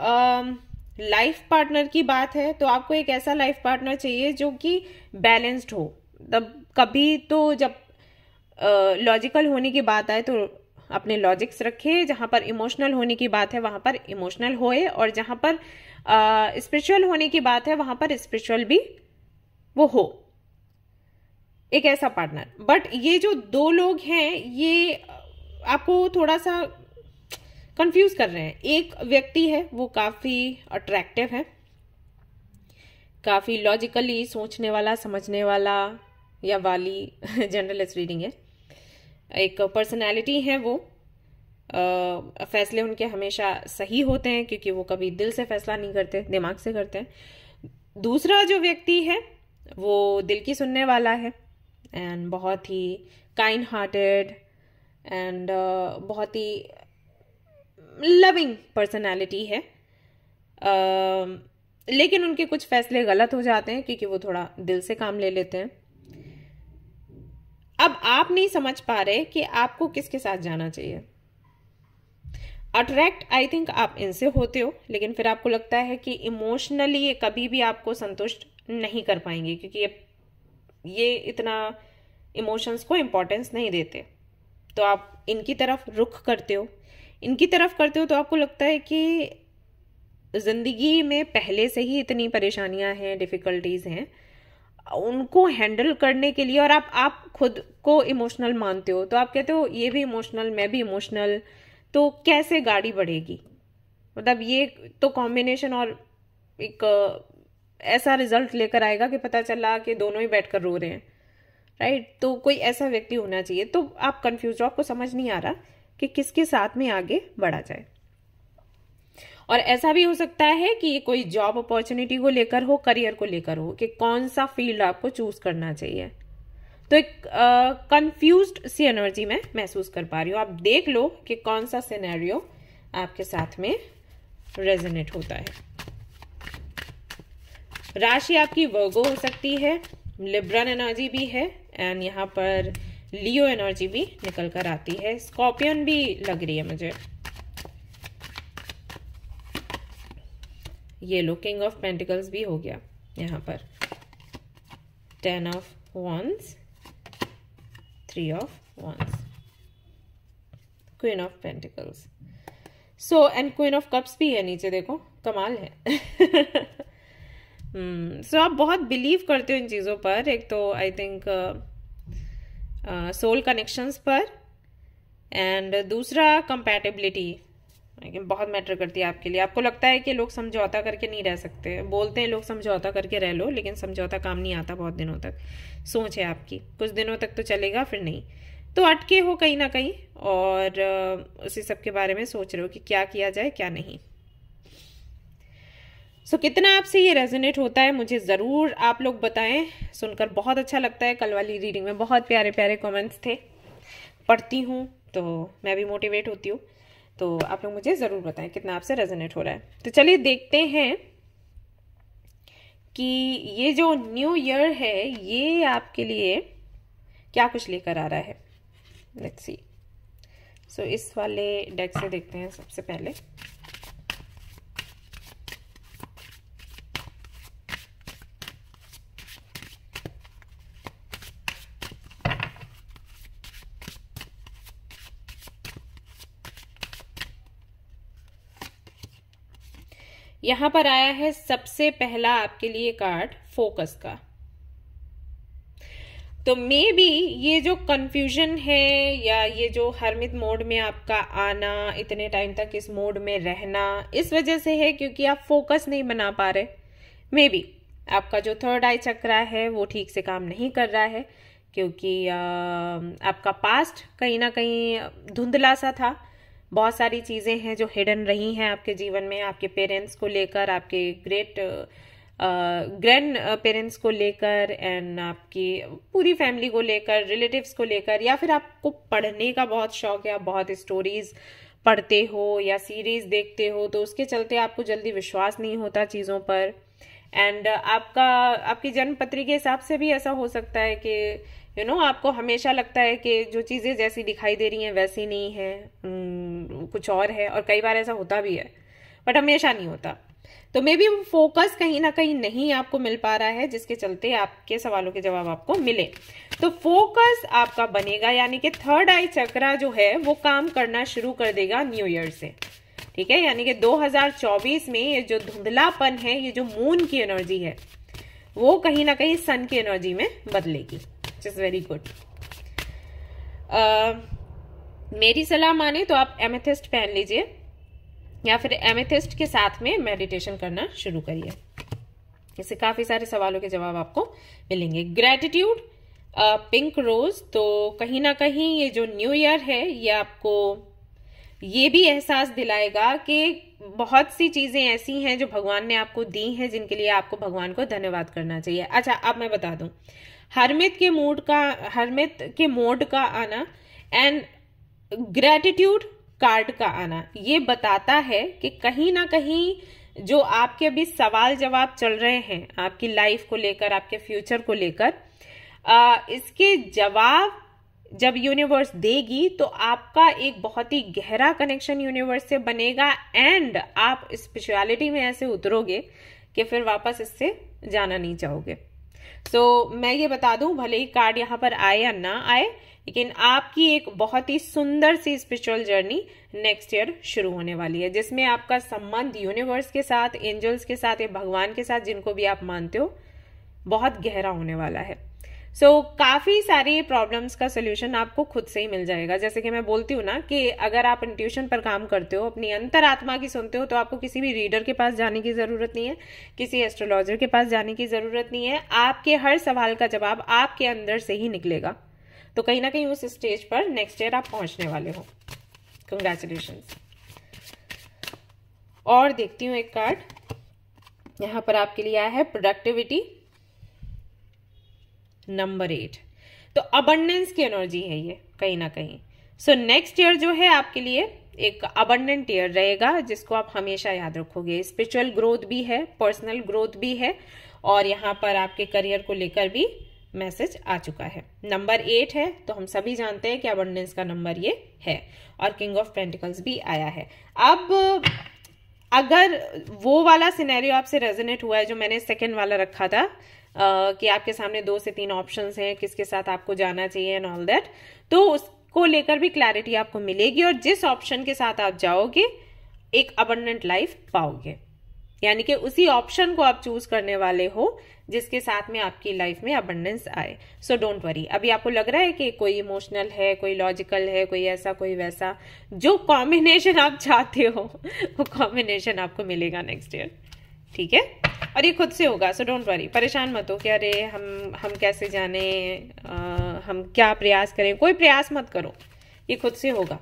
लाइफ पार्टनर की बात है तो आपको एक ऐसा लाइफ पार्टनर चाहिए जो कि बैलेंस्ड हो तब कभी तो जब लॉजिकल होने की बात आए तो अपने लॉजिक्स रखे जहाँ पर इमोशनल होने की बात है वहाँ पर इमोशनल होए और जहाँ पर स्पिरिचुअल होने की बात है वहाँ पर स्पिरिचुअल भी वो हो एक ऐसा पार्टनर बट ये जो दो लोग हैं ये आपको थोड़ा सा कंफ्यूज कर रहे हैं एक व्यक्ति है वो काफ़ी अट्रैक्टिव है काफ़ी लॉजिकली सोचने वाला समझने वाला या वाली जनरल रीडिंग है एक पर्सनैलिटी है वो आ, फैसले उनके हमेशा सही होते हैं क्योंकि वो कभी दिल से फैसला नहीं करते दिमाग से करते हैं दूसरा जो व्यक्ति है वो दिल की सुनने वाला है एंड बहुत ही काइंड हार्टेड एंड बहुत ही लविंग पर्सनैलिटी है आ, लेकिन उनके कुछ फैसले गलत हो जाते हैं क्योंकि वो थोड़ा दिल से काम ले लेते हैं अब आप नहीं समझ पा रहे कि आपको किसके साथ जाना चाहिए अट्रैक्ट आई थिंक आप इनसे होते हो लेकिन फिर आपको लगता है कि इमोशनली ये कभी भी आपको संतुष्ट नहीं कर पाएंगे क्योंकि ये ये इतना इमोशंस को इम्पोर्टेंस नहीं देते तो आप इनकी तरफ रुख करते हो इनकी तरफ करते हो तो आपको लगता है कि ज़िंदगी में पहले से ही इतनी परेशानियां हैं डिफ़िकल्टीज़ हैं उनको हैंडल करने के लिए और आप आप खुद को इमोशनल मानते हो तो आप कहते हो ये भी इमोशनल मैं भी इमोशनल तो कैसे गाड़ी बढ़ेगी मतलब ये तो कॉम्बिनेशन और एक ऐसा रिजल्ट लेकर आएगा कि पता चला कि दोनों ही बैठकर रो रहे हैं राइट तो कोई ऐसा व्यक्ति होना चाहिए तो आप कंफ्यूज हो आपको समझ नहीं आ रहा कि किसके साथ में आगे बढ़ा जाए और ऐसा भी हो सकता है कि ये कोई जॉब अपॉर्चुनिटी को लेकर हो करियर को लेकर हो कि कौन सा फील्ड आपको चूज करना चाहिए तो एक कंफ्यूज uh, सी एनर्जी मैं महसूस कर पा रही हूँ आप देख लो कि कौन सा सिनेरियो आपके साथ में रेजोनेट होता है राशि आपकी वर्गो हो सकती है लिब्रन एनर्जी भी है एंड यहाँ पर लियो एनर्जी भी निकल कर आती है स्कॉर्पियन भी लग रही है मुझे ये लो किंग ऑफ पेंटिकल्स भी हो गया यहाँ पर ten of wands three of wands queen of pentacles so and queen of cups भी है नीचे देखो कमाल है सो hmm, so, आप बहुत बिलीव करते हो इन चीज़ों पर एक तो आई थिंक सोल कनेक्शंस पर एंड दूसरा कंपैटिबिलिटी लेकिन बहुत मैटर करती है आपके लिए आपको लगता है कि लोग समझौता करके नहीं रह सकते बोलते हैं लोग समझौता करके रह लो लेकिन समझौता काम नहीं आता बहुत दिनों तक सोच है आपकी कुछ दिनों तक तो चलेगा फिर नहीं तो अटके हो कहीं ना कहीं और उसी सब के बारे में सोच रहे हो कि क्या किया जाए क्या नहीं सो so, कितना आपसे ये रेजोनेट होता है मुझे ज़रूर आप लोग बताएं सुनकर बहुत अच्छा लगता है कल वाली रीडिंग में बहुत प्यारे प्यारे कमेंट्स थे पढ़ती हूँ तो मैं भी मोटिवेट होती हूँ तो आप लोग मुझे ज़रूर बताएं कितना आपसे रेजोनेट हो रहा है तो चलिए देखते हैं कि ये जो न्यू ईयर है ये आपके लिए क्या कुछ लेकर आ रहा है लेट्स सी सो इस वाले डेक से देखते हैं सबसे पहले यहां पर आया है सबसे पहला आपके लिए कार्ड फोकस का तो मे बी ये जो कन्फ्यूजन है या ये जो हरमित मोड में आपका आना इतने टाइम तक इस मोड में रहना इस वजह से है क्योंकि आप फोकस नहीं बना पा रहे मे बी आपका जो थर्ड आई चक्रा है वो ठीक से काम नहीं कर रहा है क्योंकि आपका पास्ट कहीं ना कहीं धुंधला सा था बहुत सारी चीज़ें हैं जो हिडन रही हैं आपके जीवन में आपके पेरेंट्स को लेकर आपके ग्रेट ग्रैंड पेरेंट्स को लेकर एंड आपकी पूरी फैमिली को लेकर रिलेटिव्स को लेकर या फिर आपको पढ़ने का बहुत शौक है आप बहुत स्टोरीज़ पढ़ते हो या सीरीज़ देखते हो तो उसके चलते आपको जल्दी विश्वास नहीं होता चीज़ों पर एंड आपका आपकी जन्म पत्री के हिसाब से भी ऐसा हो सकता है कि यू you नो know, आपको हमेशा लगता है कि जो चीज़ें जैसी दिखाई दे रही हैं वैसी नहीं है कुछ और है और कई बार ऐसा होता भी है बट हमेशा नहीं होता तो मे बी फोकस कहीं ना कहीं नहीं आपको मिल पा रहा है जिसके चलते आपके सवालों के जवाब आपको मिले तो फोकस आपका बनेगा यानी कि थर्ड आई चक्रा जो है वो काम करना शुरू कर देगा न्यू ईयर से ठीक है यानी कि 2024 में ये जो धुंधलापन है ये जो मून की एनर्जी है वो कहीं ना कहीं सन की एनर्जी में बदलेगी विच इज़ वेरी गुड मेरी सलाह माने तो आप एमेथिस्ट पहन लीजिए या फिर एमेथिस्ट के साथ में मेडिटेशन करना शुरू करिए इससे काफ़ी सारे सवालों के जवाब आपको मिलेंगे ग्रेटिट्यूड पिंक रोज़ तो कहीं ना कहीं ये जो न्यू ईयर है ये आपको ये भी एहसास दिलाएगा कि बहुत सी चीज़ें ऐसी हैं जो भगवान ने आपको दी हैं जिनके लिए आपको भगवान को धन्यवाद करना चाहिए अच्छा अब मैं बता दूं हरमित के मूड का हरमित के मोड का आना एंड ग्रेटिट्यूड कार्ड का आना ये बताता है कि कहीं ना कहीं जो आपके अभी सवाल जवाब चल रहे हैं आपकी लाइफ को लेकर आपके फ्यूचर को लेकर इसके जवाब जब यूनिवर्स देगी तो आपका एक बहुत ही गहरा कनेक्शन यूनिवर्स से बनेगा एंड आप स्पेशलिटी में ऐसे उतरोगे कि फिर वापस इससे जाना नहीं चाहोगे सो तो so, मैं ये बता दूं भले ही कार्ड यहाँ पर आए या ना आए लेकिन आपकी एक बहुत ही सुंदर सी स्पिरिचुअल जर्नी नेक्स्ट ईयर शुरू होने वाली है जिसमें आपका संबंध यूनिवर्स के साथ एंजल्स के साथ या भगवान के साथ जिनको भी आप मानते हो बहुत गहरा होने वाला है सो so, काफी सारी प्रॉब्लम्स का सोल्यूशन आपको खुद से ही मिल जाएगा जैसे कि मैं बोलती हूँ ना कि अगर आप इंट्यूशन पर काम करते हो अपनी अंतरात्मा की सुनते हो तो आपको किसी भी रीडर के पास जाने की जरूरत नहीं है किसी एस्ट्रोलॉजर के पास जाने की जरूरत नहीं है आपके हर सवाल का जवाब आपके अंदर से ही निकलेगा तो कहीं ना कहीं उस स्टेज पर नेक्स्ट ईयर आप पहुंचने वाले हो कंग्रेचुलेशन और देखती हूँ एक कार्ड यहाँ पर आपके लिए आया है प्रोडक्टिविटी नंबर एट तो अबंडेंस की एनर्जी है ये कहीं ना कहीं सो नेक्स्ट ईयर जो है आपके लिए एक अबंडेंट ईयर रहेगा जिसको आप हमेशा याद रखोगे स्पिरिचुअल ग्रोथ भी है पर्सनल ग्रोथ भी है और यहाँ पर आपके करियर को लेकर भी मैसेज आ चुका है नंबर एट है तो हम सभी जानते हैं कि अबंडेंस का नंबर ये है और किंग ऑफ पेंटिकल्स भी आया है अब अगर वो वाला सिनेरियो आपसे रेजोनेट हुआ है जो मैंने सेकेंड वाला रखा था कि आपके सामने दो से तीन ऑप्शन हैं किसके साथ आपको जाना चाहिए एंड ऑल दैट तो उसको लेकर भी क्लैरिटी आपको मिलेगी और जिस ऑप्शन के साथ आप जाओगे एक अबंडेंट लाइफ पाओगे यानी कि उसी ऑप्शन को आप चूज करने वाले हो जिसके साथ में आपकी लाइफ में अबंडेंस आए सो डोंट वरी अभी आपको लग रहा है कि कोई इमोशनल है कोई लॉजिकल है कोई ऐसा कोई वैसा जो कॉम्बिनेशन आप चाहते हो वो कॉम्बिनेशन आपको मिलेगा नेक्स्ट ईयर ठीक है और ये खुद से होगा सो डोंट वरी परेशान मत हो कि अरे हम हम कैसे जाने आ, हम क्या प्रयास करें कोई प्रयास मत करो ये खुद से होगा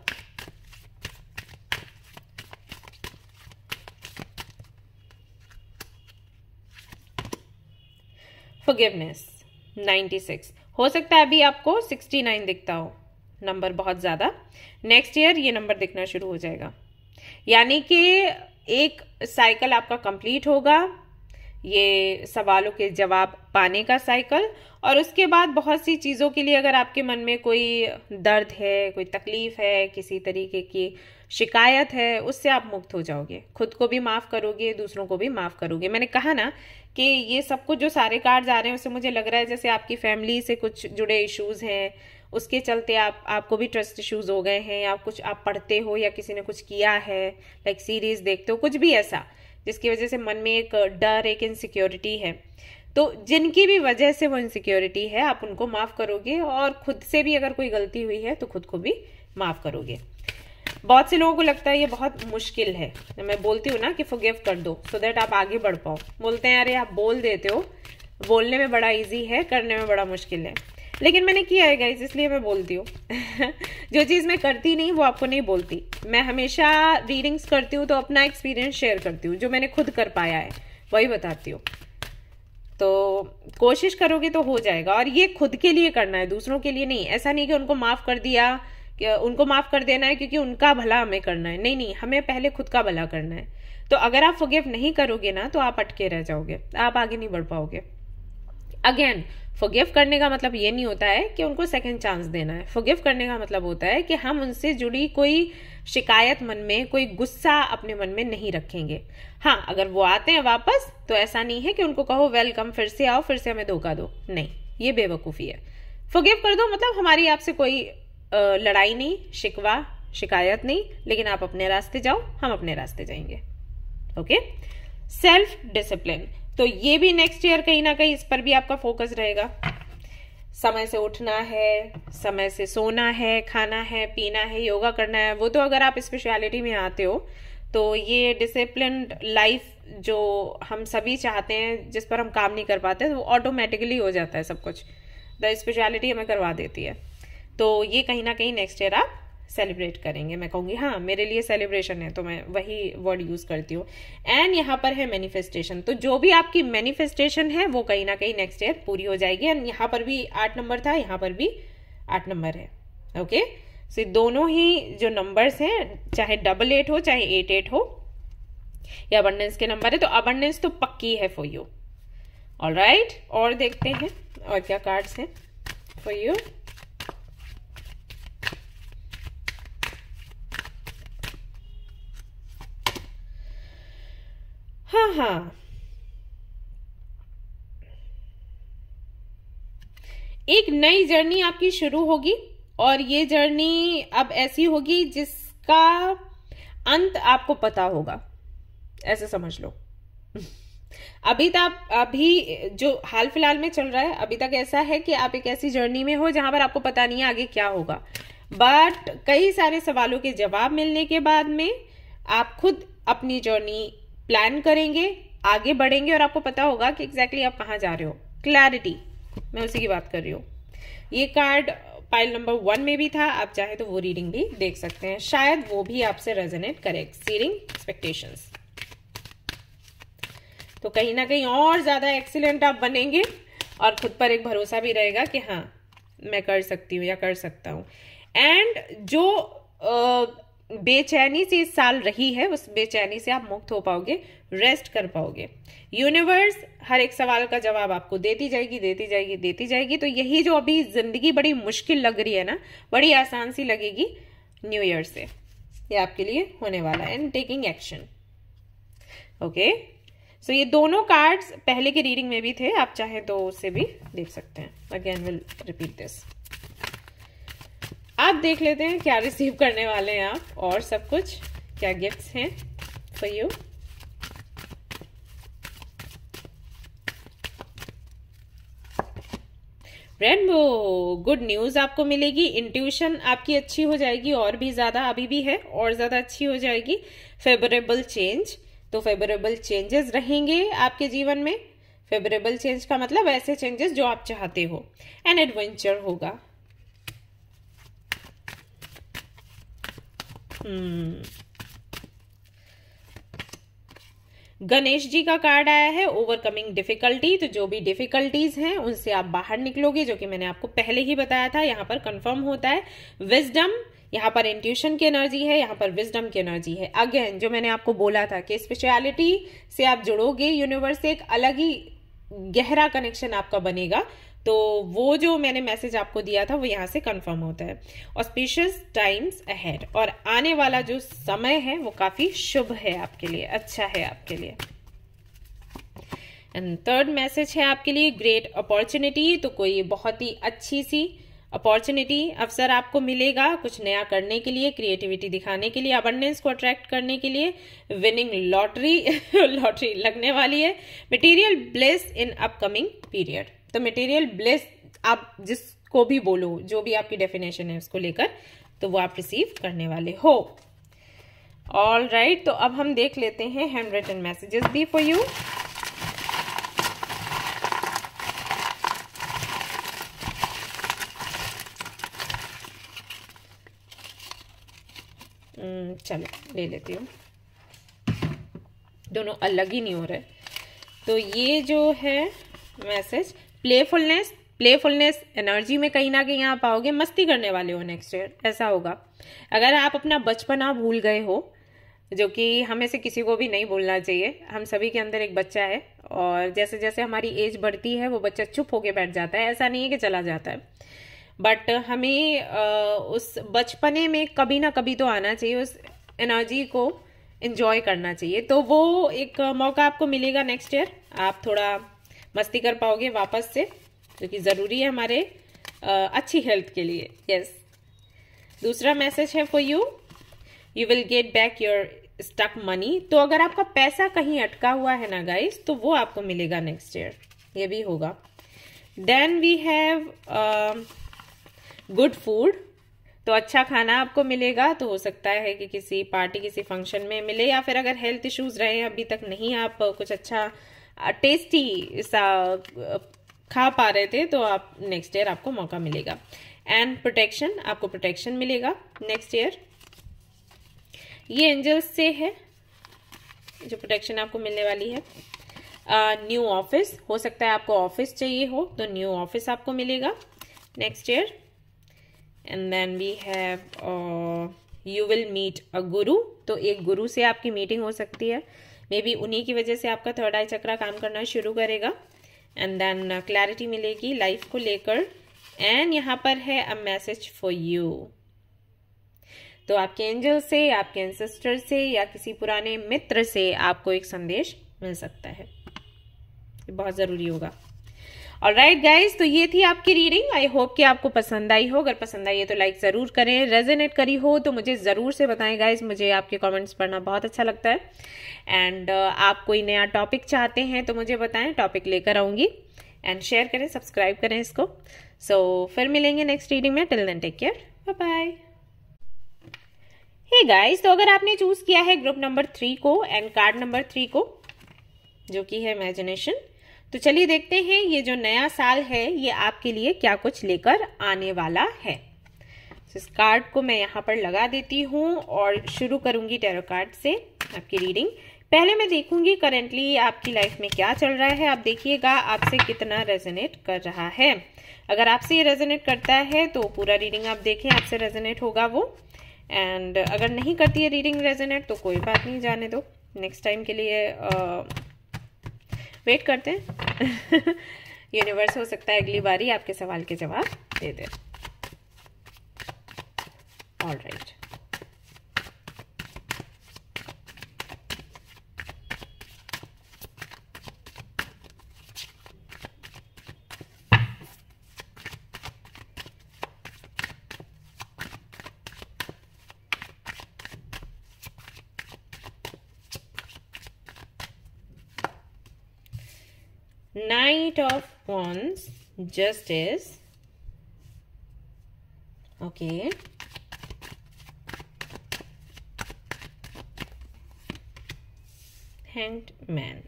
फॉरगिवनेस 96 हो सकता है अभी आपको 69 दिखता हो नंबर बहुत ज़्यादा नेक्स्ट ईयर ये नंबर दिखना शुरू हो जाएगा यानी कि एक साइकिल आपका कंप्लीट होगा ये सवालों के जवाब पाने का साइकिल और उसके बाद बहुत सी चीज़ों के लिए अगर आपके मन में कोई दर्द है कोई तकलीफ़ है किसी तरीके की शिकायत है उससे आप मुक्त हो जाओगे खुद को भी माफ़ करोगे दूसरों को भी माफ़ करोगे मैंने कहा ना कि ये सब कुछ जो सारे कार्ड आ रहे हैं उससे मुझे लग रहा है जैसे आपकी फैमिली से कुछ जुड़े इश्यूज़ हैं उसके चलते आप आपको भी ट्रस्ट इश्यूज़ हो गए हैं या कुछ आप पढ़ते हो या किसी ने कुछ किया है लाइक सीरीज़ देखते हो कुछ भी ऐसा जिसकी वजह से मन में एक डर एक इनसिक्योरिटी है तो जिनकी भी वजह से वो इनसिक्योरिटी है आप उनको माफ़ करोगे और खुद से भी अगर कोई गलती हुई है तो खुद को भी माफ़ करोगे बहुत से लोगों को लगता है ये बहुत मुश्किल है मैं बोलती हूँ ना कि फोगेव कर दो सो so देट आप आगे बढ़ पाओ बोलते हैं अरे आप बोल देते हो बोलने में बड़ा इजी है करने में बड़ा मुश्किल है लेकिन मैंने किया है गाइज इसलिए मैं बोलती हूँ जो चीज़ मैं करती नहीं वो आपको नहीं बोलती मैं हमेशा रीडिंग्स करती हूँ तो अपना एक्सपीरियंस शेयर करती हूँ जो मैंने खुद कर पाया है वही बताती हूँ तो कोशिश करोगे तो हो जाएगा और ये खुद के लिए करना है दूसरों के लिए नहीं ऐसा नहीं कि उनको माफ़ कर दिया उनको माफ़ कर देना है क्योंकि उनका भला हमें करना है नहीं नहीं हमें पहले खुद का भला करना है तो अगर आप फोगेव नहीं करोगे ना तो आप अटके रह जाओगे आप आगे नहीं बढ़ पाओगे अगेन फोगिव करने का मतलब ये नहीं होता है कि उनको सेकेंड चांस देना है फोगिव करने का मतलब होता है कि हम उनसे जुड़ी कोई शिकायत मन में कोई गुस्सा अपने मन में नहीं रखेंगे हाँ अगर वो आते हैं वापस तो ऐसा नहीं है कि उनको कहो वेलकम फिर से आओ फिर से हमें धोखा दो नहीं ये बेवकूफ़ी है फोगिव कर दो मतलब हमारी आपसे कोई लड़ाई नहीं शिकवा शिकायत नहीं लेकिन आप अपने रास्ते जाओ हम अपने रास्ते जाएंगे ओके सेल्फ डिसिप्लिन तो ये भी नेक्स्ट ईयर कहीं ना कहीं इस पर भी आपका फोकस रहेगा समय से उठना है समय से सोना है खाना है पीना है योगा करना है वो तो अगर आप स्पेशलिटी में आते हो तो ये डिसिप्लिन लाइफ जो हम सभी चाहते हैं जिस पर हम काम नहीं कर पाते वो ऑटोमेटिकली हो जाता है सब कुछ द स्पेशलिटी हमें करवा देती है तो ये कहीं ना कहीं नेक्स्ट ईयर आप सेलिब्रेट करेंगे मैं कहूँगी हाँ मेरे लिए सेलिब्रेशन है तो मैं वही वर्ड यूज करती हूँ एंड यहाँ पर है मैनिफेस्टेशन तो जो भी आपकी मैनिफेस्टेशन है वो कहीं ना कहीं नेक्स्ट ईयर पूरी हो जाएगी एंड यहाँ पर भी आठ नंबर था यहाँ पर भी आठ नंबर है ओके सो दोनों ही जो नंबर्स हैं चाहे डबल एट हो चाहे एट एट हो ये अबंडेंस के नंबर है तो अबंडेंस तो पक्की है फॉर यू ऑल राइट और देखते हैं और क्या कार्ड्स हैं फॉर यू हाँ हाँ एक नई जर्नी आपकी शुरू होगी और ये जर्नी अब ऐसी होगी जिसका अंत आपको पता होगा ऐसे समझ लो अभी तक तो अभी जो हाल फिलहाल में चल रहा है अभी तक ऐसा है कि आप एक ऐसी जर्नी में हो जहां पर आपको पता नहीं है आगे क्या होगा बट कई सारे सवालों के जवाब मिलने के बाद में आप खुद अपनी जर्नी प्लान करेंगे आगे बढ़ेंगे और आपको पता होगा कि एग्जैक्टली exactly आप कहाँ जा रहे हो क्लैरिटी मैं उसी की बात कर रही हूँ ये कार्ड पाइल नंबर वन में भी था आप चाहे तो वो रीडिंग भी देख सकते हैं शायद वो भी आपसे रेजोनेट करे सीरिंग एक्सपेक्टेशन तो कहीं ना कहीं और ज़्यादा एक्सीलेंट आप बनेंगे और खुद पर एक भरोसा भी रहेगा कि हाँ मैं कर सकती हूँ या कर सकता हूँ एंड जो uh, बेचैनी से इस साल रही है उस बेचैनी से आप मुक्त हो पाओगे रेस्ट कर पाओगे यूनिवर्स हर एक सवाल का जवाब आपको देती जाएगी देती जाएगी देती जाएगी तो यही जो अभी जिंदगी बड़ी मुश्किल लग रही है ना बड़ी आसान सी लगेगी न्यू ईयर से ये आपके लिए होने वाला है and taking action okay so ये दोनों कार्ड्स पहले के रीडिंग में भी थे आप चाहे तो उससे भी देख सकते हैं अगेन विल रिपीट दिस अब देख लेते हैं क्या रिसीव करने वाले हैं आप और सब कुछ क्या गिफ्ट्स हैं for you rainbow good news आपको मिलेगी इंट्यूशन आपकी अच्छी हो जाएगी और भी ज्यादा अभी भी है और ज्यादा अच्छी हो जाएगी फेवरेबल चेंज तो फेवरेबल चेंजेस रहेंगे आपके जीवन में फेवरेबल चेंज का मतलब ऐसे चेंजेस जो आप चाहते हो एन एडवेंचर होगा हम्म। गणेश जी का कार्ड आया है ओवरकमिंग डिफिकल्टी तो जो भी डिफिकल्टीज हैं उनसे आप बाहर निकलोगे जो कि मैंने आपको पहले ही बताया था यहाँ पर कंफर्म होता है विजडम यहाँ पर इंट्यूशन की एनर्जी है यहाँ पर विजडम की एनर्जी है अगेन जो मैंने आपको बोला था कि स्पेशलिटी से आप जुड़ोगे यूनिवर्स से एक अलग ही गहरा कनेक्शन आपका बनेगा तो वो जो मैंने मैसेज आपको दिया था वो यहाँ से कंफर्म होता है और स्पेशियस टाइम्स अहेड और आने वाला जो समय है वो काफ़ी शुभ है आपके लिए अच्छा है आपके लिए एंड थर्ड मैसेज है आपके लिए ग्रेट अपॉर्चुनिटी तो कोई बहुत ही अच्छी सी अपॉर्चुनिटी अवसर आपको मिलेगा कुछ नया करने के लिए क्रिएटिविटी दिखाने के लिए अबंडेंस को अट्रैक्ट करने के लिए विनिंग लॉटरी लॉटरी लगने वाली है material bless in upcoming period तो मटेरियल ब्लेस आप जिसको भी बोलो जो भी आपकी डेफिनेशन है उसको लेकर तो वो आप रिसीव करने वाले हो ऑल राइट right, तो अब हम देख लेते हैं हैंड रिटन मैसेजेस भी फॉर यू hmm, चलो ले लेती हूँ दोनों अलग ही नहीं हो रहे तो ये जो है मैसेज प्लेफुलनेस प्लेफुलनेस एनर्जी में कहीं ना कहीं आप आओगे मस्ती करने वाले हो नेक्स्ट ईयर ऐसा होगा अगर आप अपना बचपना भूल गए हो जो कि हमें से किसी को भी नहीं भूलना चाहिए हम सभी के अंदर एक बच्चा है और जैसे जैसे हमारी एज बढ़ती है वो बच्चा चुप होके बैठ जाता है ऐसा नहीं है कि चला जाता है बट हमें उस बचपने में कभी ना कभी तो आना चाहिए उस एनर्जी को इन्जॉय करना चाहिए तो वो एक मौका आपको मिलेगा नेक्स्ट ईयर आप थोड़ा मस्ती कर पाओगे वापस से जो कि ज़रूरी है हमारे अच्छी हेल्थ के लिए यस दूसरा मैसेज है for you you will get back your stuck money तो अगर आपका पैसा कहीं अटका हुआ है ना गाइस तो वो आपको मिलेगा नेक्स्ट ईयर ये भी होगा then we have good food तो अच्छा खाना आपको मिलेगा तो हो सकता है कि किसी पार्टी किसी फंक्शन में मिले या फिर अगर हेल्थ इश्यूज रहे अभी तक नहीं आप कुछ अच्छा टेस्टी सा खा पा रहे थे तो आप नेक्स्ट ईयर आपको मौका मिलेगा एंड प्रोटेक्शन आपको प्रोटेक्शन मिलेगा नेक्स्ट ईयर ये एंजल्स से है जो प्रोटेक्शन आपको मिलने वाली है न्यू uh, ऑफिस हो सकता है आपको ऑफिस चाहिए हो तो न्यू ऑफिस आपको मिलेगा next year and then we have you will meet a guru तो एक गुरु से आपकी मीटिंग हो सकती है मे बी उन्हीं की वजह से आपका थर्ड आई चक्रा काम करना शुरू करेगा एंड देन क्लैरिटी मिलेगी लाइफ को लेकर एंड यहाँ पर है अ मैसेज फॉर यू तो आपके एंजल से आपके एंसेस्टर से या किसी पुराने मित्र से आपको एक संदेश मिल सकता है बहुत ज़रूरी होगा और राइट गाइज तो ये थी आपकी रीडिंग आई होप कि आपको पसंद आई हो अगर पसंद आई है तो लाइक ज़रूर करें रेजनेट करी हो तो मुझे ज़रूर से बताएं गाइज मुझे आपके कमेंट्स पढ़ना बहुत अच्छा लगता है एंड uh, आप कोई नया टॉपिक चाहते हैं तो मुझे बताएं टॉपिक लेकर आऊंगी एंड शेयर करें सब्सक्राइब करें इसको सो so, फिर मिलेंगे नेक्स्ट रीडिंग में till then take care bye bye hey guys तो अगर आपने चूज किया है ग्रुप नंबर थ्री को एंड कार्ड नंबर थ्री को जो कि है इमेजिनेशन तो चलिए देखते हैं ये जो नया साल है ये आपके लिए क्या कुछ लेकर आने वाला है तो इस कार्ड को मैं यहाँ पर लगा देती हूँ और शुरू करूंगी टेरो कार्ड से आपकी रीडिंग पहले मैं देखूंगी करेंटली आपकी लाइफ में क्या चल रहा है आप देखिएगा आपसे कितना रेजोनेट कर रहा है अगर आपसे ये रेजोनेट करता है तो पूरा रीडिंग आप देखें आपसे रेजोनेट होगा वो एंड अगर नहीं करती है रीडिंग रेजोनेट तो कोई बात नहीं जाने दो नेक्स्ट टाइम के लिए आ, वेट करते हैं यूनिवर्स हो सकता है अगली बारी आपके सवाल के जवाब दे दे all right Knight of Wands, Justice. Okay. Hanged Man.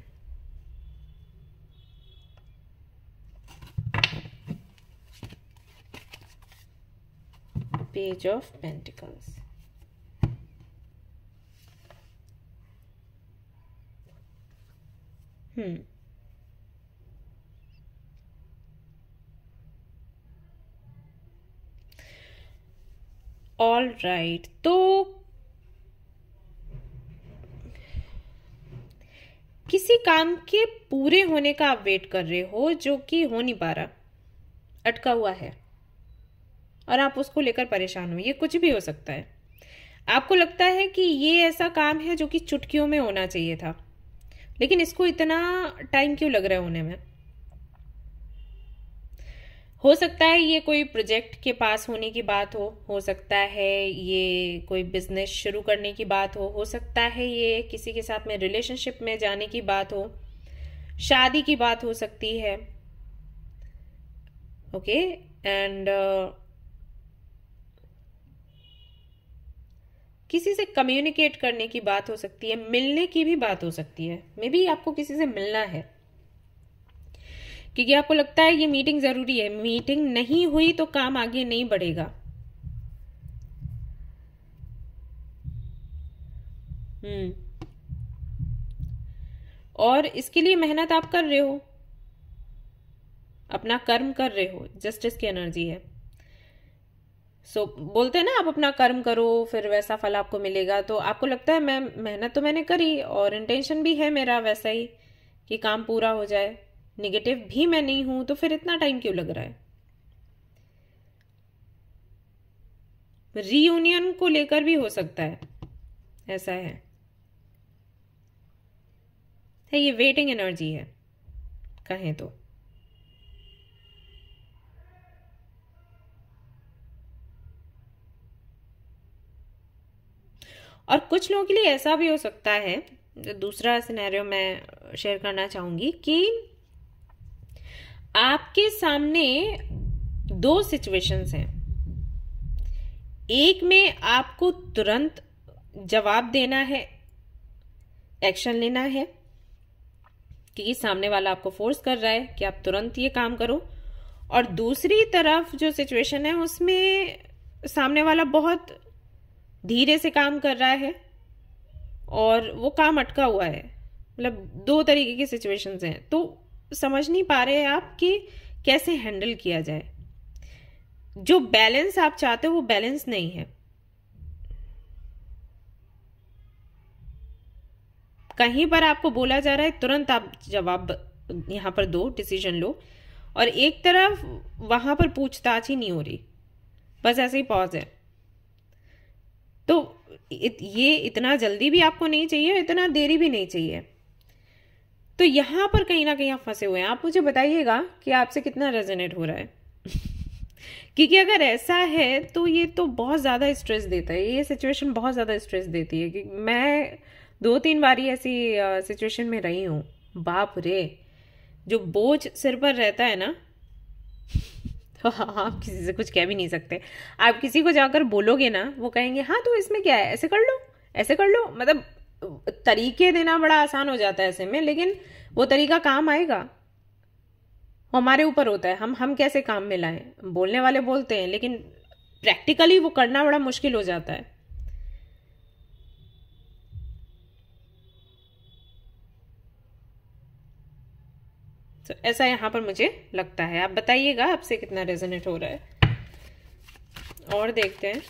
Page of Pentacles. Hmm. All right तो किसी काम के पूरे होने का आप वेट कर रहे हो जो कि हो नहीं पा रहा अटका हुआ है और आप उसको लेकर परेशान हो ये कुछ भी हो सकता है आपको लगता है कि ये ऐसा काम है जो कि चुटकियों में होना चाहिए था लेकिन इसको इतना टाइम क्यों लग रहा है होने में हो सकता है ये कोई प्रोजेक्ट के पास होने की बात हो हो सकता है ये कोई बिजनेस शुरू करने की बात हो हो सकता है ये किसी के साथ में रिलेशनशिप में जाने की बात हो शादी की बात हो सकती है ओके एंड uh, किसी से कम्युनिकेट करने की बात हो सकती है मिलने की भी बात हो सकती है मे बी आपको किसी से मिलना है क्योंकि आपको लगता है ये मीटिंग ज़रूरी है मीटिंग नहीं हुई तो काम आगे नहीं बढ़ेगा हम्म और इसके लिए मेहनत आप कर रहे हो अपना कर्म कर रहे हो जस्टिस की एनर्जी है सो so, बोलते हैं ना आप अपना कर्म करो फिर वैसा फल आपको मिलेगा तो आपको लगता है मैं मेहनत तो मैंने करी और इंटेंशन भी है मेरा वैसा ही कि काम पूरा हो जाए नेगेटिव भी मैं नहीं हूं तो फिर इतना टाइम क्यों लग रहा है रीयूनियन को लेकर भी हो सकता है ऐसा है, है ये वेटिंग एनर्जी है कहें तो और कुछ लोगों के लिए ऐसा भी हो सकता है दूसरा सिनेरियो मैं शेयर करना चाहूंगी कि आपके सामने दो सिचुएशंस हैं एक में आपको तुरंत जवाब देना है एक्शन लेना है क्योंकि सामने वाला आपको फोर्स कर रहा है कि आप तुरंत ये काम करो और दूसरी तरफ जो सिचुएशन है उसमें सामने वाला बहुत धीरे से काम कर रहा है और वो काम अटका हुआ है मतलब दो तरीके की सिचुएशंस हैं तो समझ नहीं पा रहे आप कि कैसे हैंडल किया जाए जो बैलेंस आप चाहते हो वो बैलेंस नहीं है कहीं पर आपको बोला जा रहा है तुरंत आप जवाब यहां पर दो डिसीजन लो और एक तरफ वहां पर पूछताछ ही नहीं हो रही बस ऐसे ही पॉज है तो इत, ये इतना जल्दी भी आपको नहीं चाहिए इतना देरी भी नहीं चाहिए तो यहाँ पर कहीं ना कहीं आप फंसे हुए हैं आप मुझे बताइएगा कि आपसे कितना रेजोनेट हो रहा है क्योंकि अगर ऐसा है तो ये तो बहुत ज़्यादा स्ट्रेस देता है ये सिचुएशन बहुत ज़्यादा स्ट्रेस देती है कि मैं दो तीन बारी ऐसी सिचुएशन में रही हूँ बाप रे जो बोझ सिर पर रहता है ना तो आप किसी से कुछ कह भी नहीं सकते आप किसी को जाकर बोलोगे ना वो कहेंगे हाँ तो इसमें क्या है ऐसे कर लो ऐसे कर लो मतलब तरीके देना बड़ा आसान हो जाता है ऐसे में लेकिन वो तरीका काम आएगा हमारे ऊपर होता है हम हम कैसे काम में लाएं बोलने वाले बोलते हैं लेकिन प्रैक्टिकली वो करना बड़ा मुश्किल हो जाता है तो ऐसा यहां पर मुझे लगता है आप बताइएगा आपसे कितना रेजोनेट हो रहा है और देखते हैं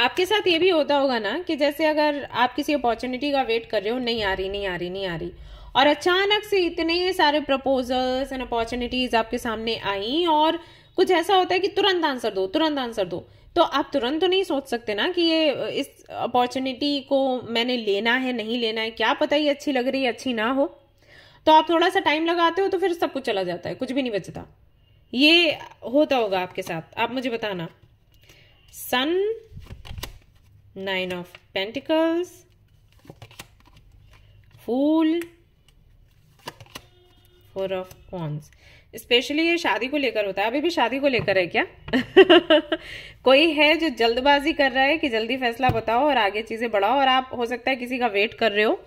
आपके साथ ये भी होता होगा ना कि जैसे अगर आप किसी अपॉर्चुनिटी का वेट कर रहे हो नहीं आ रही नहीं आ रही नहीं आ रही और अचानक से इतने सारे प्रपोजल्स एंड अपॉर्चुनिटीज आपके सामने आई और कुछ ऐसा होता है कि तुरंत आंसर दो तुरंत आंसर दो तो आप तुरंत तो नहीं सोच सकते ना कि ये इस अपॉर्चुनिटी को मैंने लेना है नहीं लेना है क्या पता ये अच्छी लग रही है अच्छी ना हो तो आप थोड़ा सा टाइम लगाते हो तो फिर सब कुछ चला जाता है कुछ भी नहीं बचता ये होता होगा आपके साथ आप मुझे बताना sun nine of pentacles fool four of coins especially ये शादी को लेकर होता है अभी भी शादी को लेकर है क्या कोई है जो जल्दबाजी कर रहा है कि जल्दी फैसला बताओ और आगे चीज़ें बढ़ाओ और आप हो सकता है किसी का वेट कर रहे हो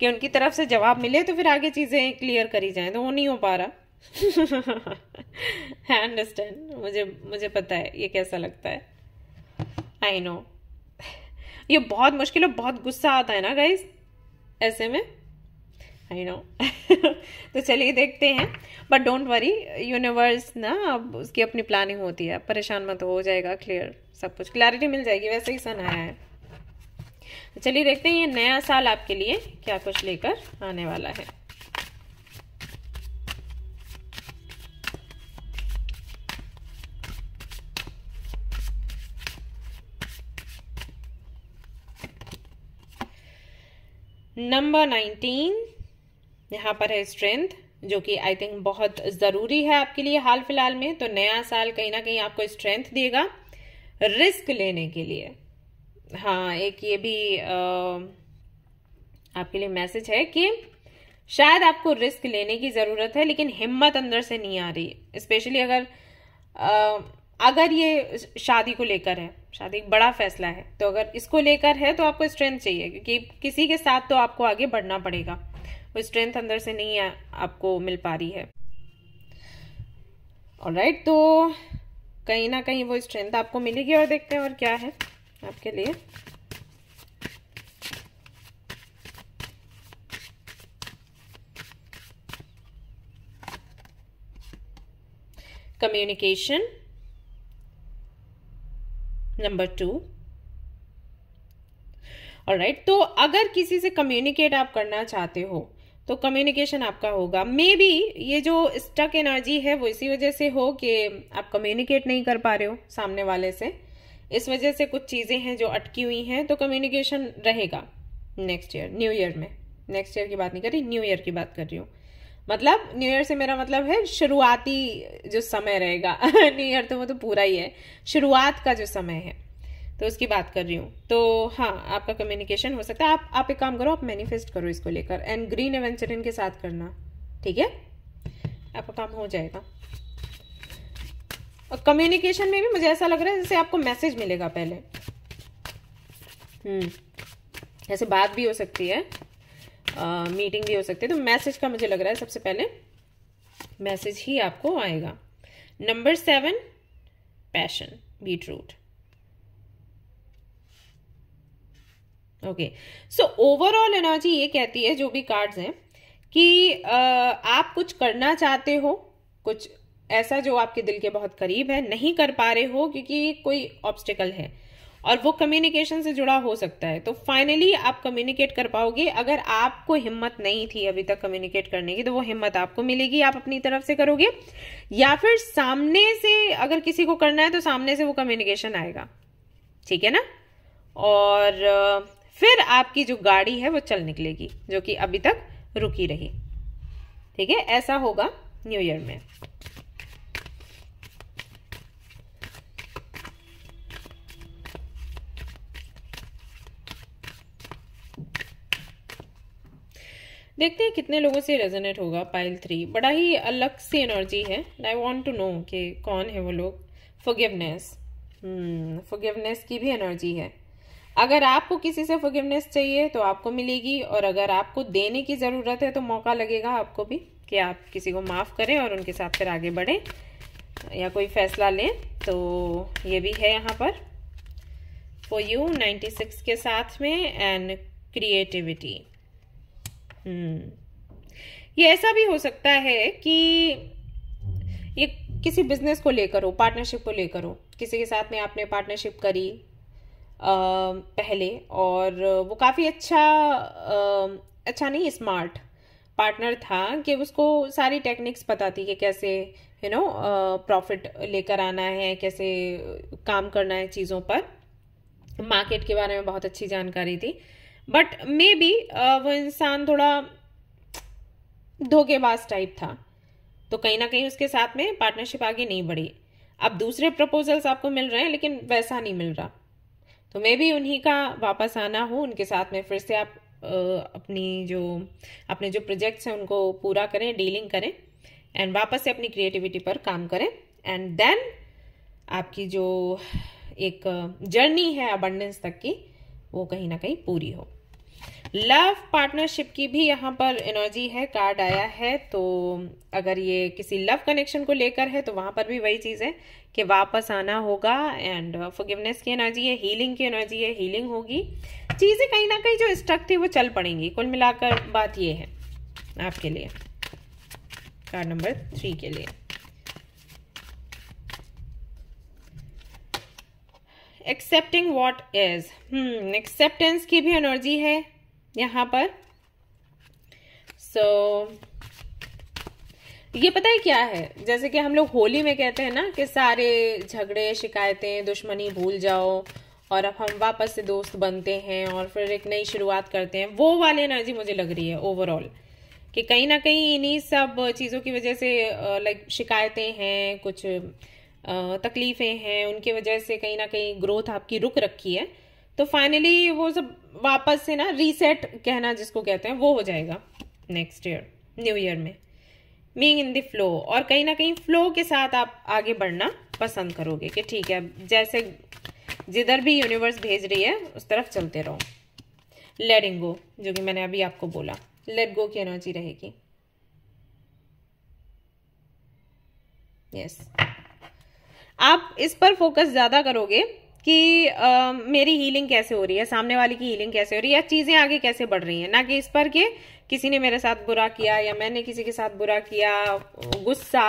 कि उनकी तरफ से जवाब मिले तो फिर आगे चीज़ें क्लियर करी जाएं तो वो नहीं हो पा रहा आई अंडरस्टैंड मुझे मुझे पता है ये कैसा लगता है आई नो ये बहुत मुश्किल और बहुत गुस्सा आता है ना गाइज ऐसे में आई नो तो चलिए देखते हैं बट डोंट वरी यूनिवर्स ना अब उसकी अपनी प्लानिंग होती है परेशान मत हो जाएगा क्लियर सब कुछ क्लैरिटी मिल जाएगी वैसे ही सन आया है तो चलिए देखते हैं ये नया साल आपके लिए क्या कुछ लेकर आने वाला है नंबर नाइनटीन यहाँ पर है स्ट्रेंथ जो कि आई थिंक बहुत ज़रूरी है आपके लिए हाल फिलहाल में तो नया साल कहीं ना कहीं आपको स्ट्रेंथ देगा रिस्क लेने के लिए हाँ एक ये भी आ, आपके लिए मैसेज है कि शायद आपको रिस्क लेने की ज़रूरत है लेकिन हिम्मत अंदर से नहीं आ रही स्पेशली अगर आ, अगर ये शादी को लेकर है शायद एक बड़ा फैसला है तो अगर इसको लेकर है तो आपको स्ट्रेंथ चाहिए क्योंकि किसी के साथ तो आपको आगे बढ़ना पड़ेगा वो स्ट्रेंथ अंदर से नहीं आ, आपको मिल पा रही है और राइट तो कहीं ना कहीं वो स्ट्रेंथ आपको मिलेगी और देखते हैं और क्या है आपके लिए कम्युनिकेशन नंबर टू और राइट तो अगर किसी से कम्युनिकेट आप करना चाहते हो तो कम्युनिकेशन आपका होगा मे बी ये जो स्टक एनर्जी है वो इसी वजह से हो कि आप कम्युनिकेट नहीं कर पा रहे हो सामने वाले से इस वजह से कुछ चीज़ें हैं जो अटकी हुई हैं तो कम्युनिकेशन रहेगा नेक्स्ट ईयर न्यू ईयर में नेक्स्ट ईयर की बात नहीं कर रही न्यू ईयर की बात कर रही हूँ मतलब न्यू ईयर से मेरा मतलब है शुरुआती जो समय रहेगा न्यू ईयर तो वो तो पूरा ही है शुरुआत का जो समय है तो उसकी बात कर रही हूँ तो हाँ आपका कम्युनिकेशन हो सकता है आप आप एक काम करो आप मैनिफेस्ट करो इसको लेकर एंड ग्रीन एवेंचर के साथ करना ठीक है आपका काम हो जाएगा और कम्युनिकेशन में भी मुझे ऐसा लग रहा है जैसे आपको मैसेज मिलेगा पहले हम्म ऐसे बात भी हो सकती है मीटिंग भी हो सकती है तो मैसेज का मुझे लग रहा है सबसे पहले मैसेज ही आपको आएगा number seven passion beat root okay so overall energy ये कहती है जो भी कार्ड्स हैं कि uh, आप कुछ करना चाहते हो कुछ ऐसा जो आपके दिल के बहुत करीब है नहीं कर पा रहे हो क्योंकि कोई ऑब्स्टिकल है और वो कम्युनिकेशन से जुड़ा हो सकता है तो फाइनली आप कम्युनिकेट कर पाओगे अगर आपको हिम्मत नहीं थी अभी तक कम्युनिकेट करने की तो वो हिम्मत आपको मिलेगी आप अपनी तरफ से करोगे या फिर सामने से अगर किसी को करना है तो सामने से वो कम्युनिकेशन आएगा ठीक है ना और फिर आपकी जो गाड़ी है वो चल निकलेगी जो कि अभी तक रुकी रही ठीक है ऐसा होगा न्यू ईयर में देखते हैं कितने लोगों से रेजोनेट होगा पाइल थ्री बड़ा ही अलग सी एनर्जी है आई वॉन्ट टू नो कि कौन है वो लोग फोगिवनेस फोगिवनेस hmm, की भी एनर्जी है अगर आपको किसी से फोगिवनेस चाहिए तो आपको मिलेगी और अगर आपको देने की ज़रूरत है तो मौका लगेगा आपको भी कि आप किसी को माफ़ करें और उनके साथ फिर आगे बढ़ें या कोई फैसला लें तो ये भी है यहाँ पर फॉर यू 96 के साथ में एंड क्रिएटिविटी हम्म। ये ऐसा भी हो सकता है कि ये किसी बिजनेस को लेकर हो पार्टनरशिप को लेकर हो किसी के साथ में आपने पार्टनरशिप करी पहले और वो काफ़ी अच्छा अच्छा नहीं स्मार्ट पार्टनर था कि उसको सारी टेक्निक्स पता थी कि कैसे यू नो प्रॉफिट लेकर आना है कैसे काम करना है चीज़ों पर मार्केट के बारे में बहुत अच्छी जानकारी थी बट मे बी वो इंसान थोड़ा धोखेबाज टाइप था तो कहीं ना कहीं उसके साथ में पार्टनरशिप आगे नहीं बढ़ी अब दूसरे प्रपोजल्स आपको मिल रहे हैं लेकिन वैसा नहीं मिल रहा तो मे भी उन्हीं का वापस आना हो उनके साथ में फिर से आप अपनी जो अपने जो प्रोजेक्ट्स हैं उनको पूरा करें डीलिंग करें एंड वापस से अपनी क्रिएटिविटी पर काम करें एंड देन आपकी जो एक जर्नी है अबंडेंस तक की वो कहीं ना कहीं पूरी हो लव पार्टनरशिप की भी यहाँ पर एनर्जी है कार्ड आया है तो अगर ये किसी लव कनेक्शन को लेकर है तो वहाँ पर भी वही चीज़ है कि वापस आना होगा एंड फॉरगिवनेस uh, की एनर्जी है हीलिंग की एनर्जी है हीलिंग होगी चीज़ें कहीं ना कहीं जो स्ट्रक थी वो चल पड़ेंगी कुल मिलाकर बात ये है आपके लिए कार्ड नंबर थ्री के लिए एक्सेप्टिंग वॉट इज एक्सेप्टेंस की भी एनर्जी है यहाँ पर सो so, ये पता है क्या है जैसे कि हम लोग होली में कहते हैं ना कि सारे झगड़े शिकायतें दुश्मनी भूल जाओ और अब हम वापस से दोस्त बनते हैं और फिर एक नई शुरुआत करते हैं वो वाली एनर्जी मुझे लग रही है ओवरऑल कि कहीं ना कहीं इन्हीं सब चीज़ों की वजह से लाइक शिकायतें हैं कुछ तकलीफ़ें हैं उनकी वजह से कहीं ना कहीं ग्रोथ आपकी रुक रखी है तो फाइनली वो सब वापस से ना रीसेट कहना जिसको कहते हैं वो हो जाएगा नेक्स्ट ईयर न्यू ईयर में मींग इन द फ्लो और कहीं ना कहीं फ्लो के साथ आप आगे बढ़ना पसंद करोगे कि ठीक है जैसे जिधर भी यूनिवर्स भेज रही है उस तरफ चलते रहो लेटिंग गो जो कि मैंने अभी आपको बोला लेट गो की एनर्जी रहेगी यस yes. आप इस पर फोकस ज़्यादा करोगे कि आ, मेरी हीलिंग कैसे हो रही है सामने वाले की हीलिंग कैसे हो रही है या चीज़ें आगे कैसे बढ़ रही हैं ना कि इस पर कि किसी ने मेरे साथ बुरा किया या मैंने किसी के साथ बुरा किया गुस्सा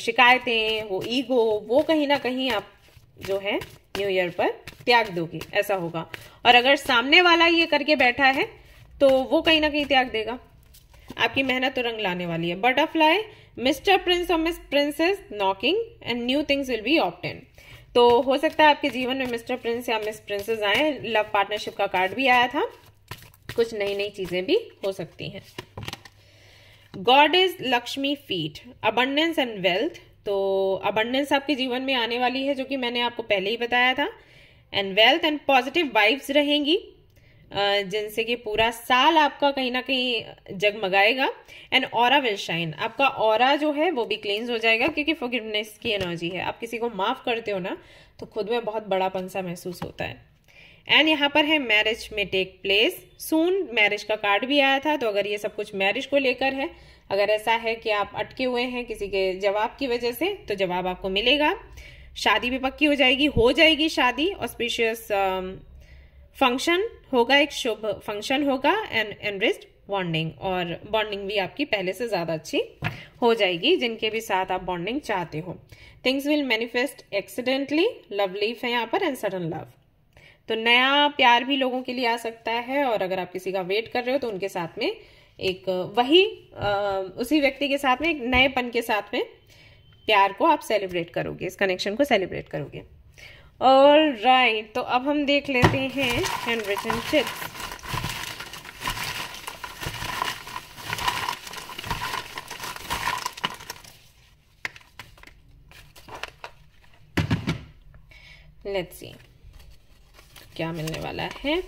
शिकायतें वो ईगो वो कहीं ना कहीं आप जो है न्यू ईयर पर त्याग दोगे ऐसा होगा और अगर सामने वाला ये करके बैठा है तो वो कहीं ना कहीं त्याग देगा आपकी मेहनत तो रंग लाने वाली है बटरफ्लाई मिस्टर प्रिंस और miss princess knocking and new things will be obtain तो हो सकता है आपके जीवन में मिस्टर प्रिंस या मिस प्रिंसेस आए लव पार्टनरशिप का कार्ड भी आया था कुछ नई नई चीजें भी हो सकती हैं god is Lakshmi feet abundance and wealth तो अबंडेंस आपके जीवन में आने वाली है जो कि मैंने आपको पहले ही बताया था and wealth and positive vibes रहेंगी जिनसे कि पूरा साल आपका कहीं ना कहीं जगमगाएगा एंड और विल शाइन आपका और जो है वो भी क्लींस हो जाएगा क्योंकि फॉरगिवनेस की एनर्जी है आप किसी को माफ़ करते हो ना तो खुद में बहुत बड़ा पंसा महसूस होता है एंड यहाँ पर है मैरिज में टेक प्लेस सून मैरिज का कार्ड भी आया था तो अगर ये सब कुछ मैरिज को लेकर है अगर ऐसा है कि आप अटके हुए हैं किसी के जवाब की वजह से तो जवाब आपको मिलेगा शादी भी पक्की हो जाएगी हो जाएगी शादी ऑस्पिशियस फंक्शन होगा एक शुभ फंक्शन होगा एंड एनरिस्ड बॉन्डिंग और बॉन्डिंग भी आपकी पहले से ज़्यादा अच्छी हो जाएगी जिनके भी साथ आप बॉन्डिंग चाहते हो things will manifest accidentally love leaf है यहाँ पर एंड सडन लव तो नया प्यार भी लोगों के लिए आ सकता है और अगर आप किसी का वेट कर रहे हो तो उनके साथ में एक वही आ, उसी व्यक्ति के साथ में एक नएपन के साथ में प्यार को आप सेलिब्रेट करोगे इस कनेक्शन को सेलिब्रेट करोगे और राइट right, तो अब हम देख लेते हैं handwritten chips let's see क्या मिलने वाला है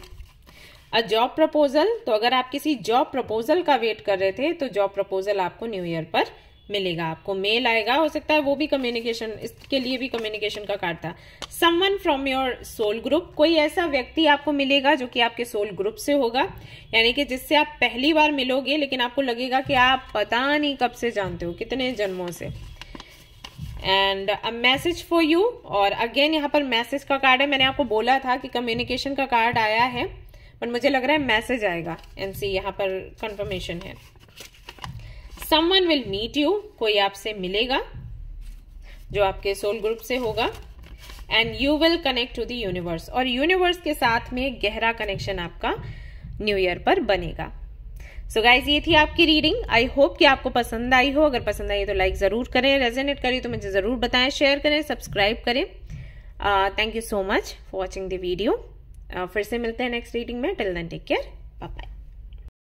अ जॉब प्रपोजल तो अगर आप किसी जॉब प्रपोजल का वेट कर रहे थे तो जॉब प्रपोजल आपको न्यू ईयर पर मिलेगा आपको मेल आएगा हो सकता है वो भी कम्युनिकेशन इसके लिए भी कम्युनिकेशन का कार्ड था someone from your soul group कोई ऐसा व्यक्ति आपको मिलेगा जो कि आपके सोल ग्रुप से होगा यानी कि जिससे आप पहली बार मिलोगे लेकिन आपको लगेगा कि आप पता नहीं कब से जानते हो कितने जन्मों से and a message for you और अगेन यहाँ पर मैसेज का कार्ड है मैंने आपको बोला था कि कम्युनिकेशन का कार्ड आया है पर मुझे लग रहा है मैसेज आएगा एनसी यहाँ पर कंफर्मेशन है समवन विल मीट यू कोई आपसे मिलेगा जो आपके सोल ग्रुप से होगा and you will connect to the universe और यूनिवर्स के साथ में गहरा कनेक्शन आपका न्यू ईयर पर बनेगा सो so गाइज ये थी आपकी रीडिंग आई होप कि आपको पसंद आई हो अगर पसंद आई तो लाइक ज़रूर करें रेजोनेट करें तो मुझे ज़रूर बताएं शेयर करें सब्सक्राइब करें thank you so much for watching the video फिर से मिलते हैं नेक्स्ट रीडिंग में till then take care bye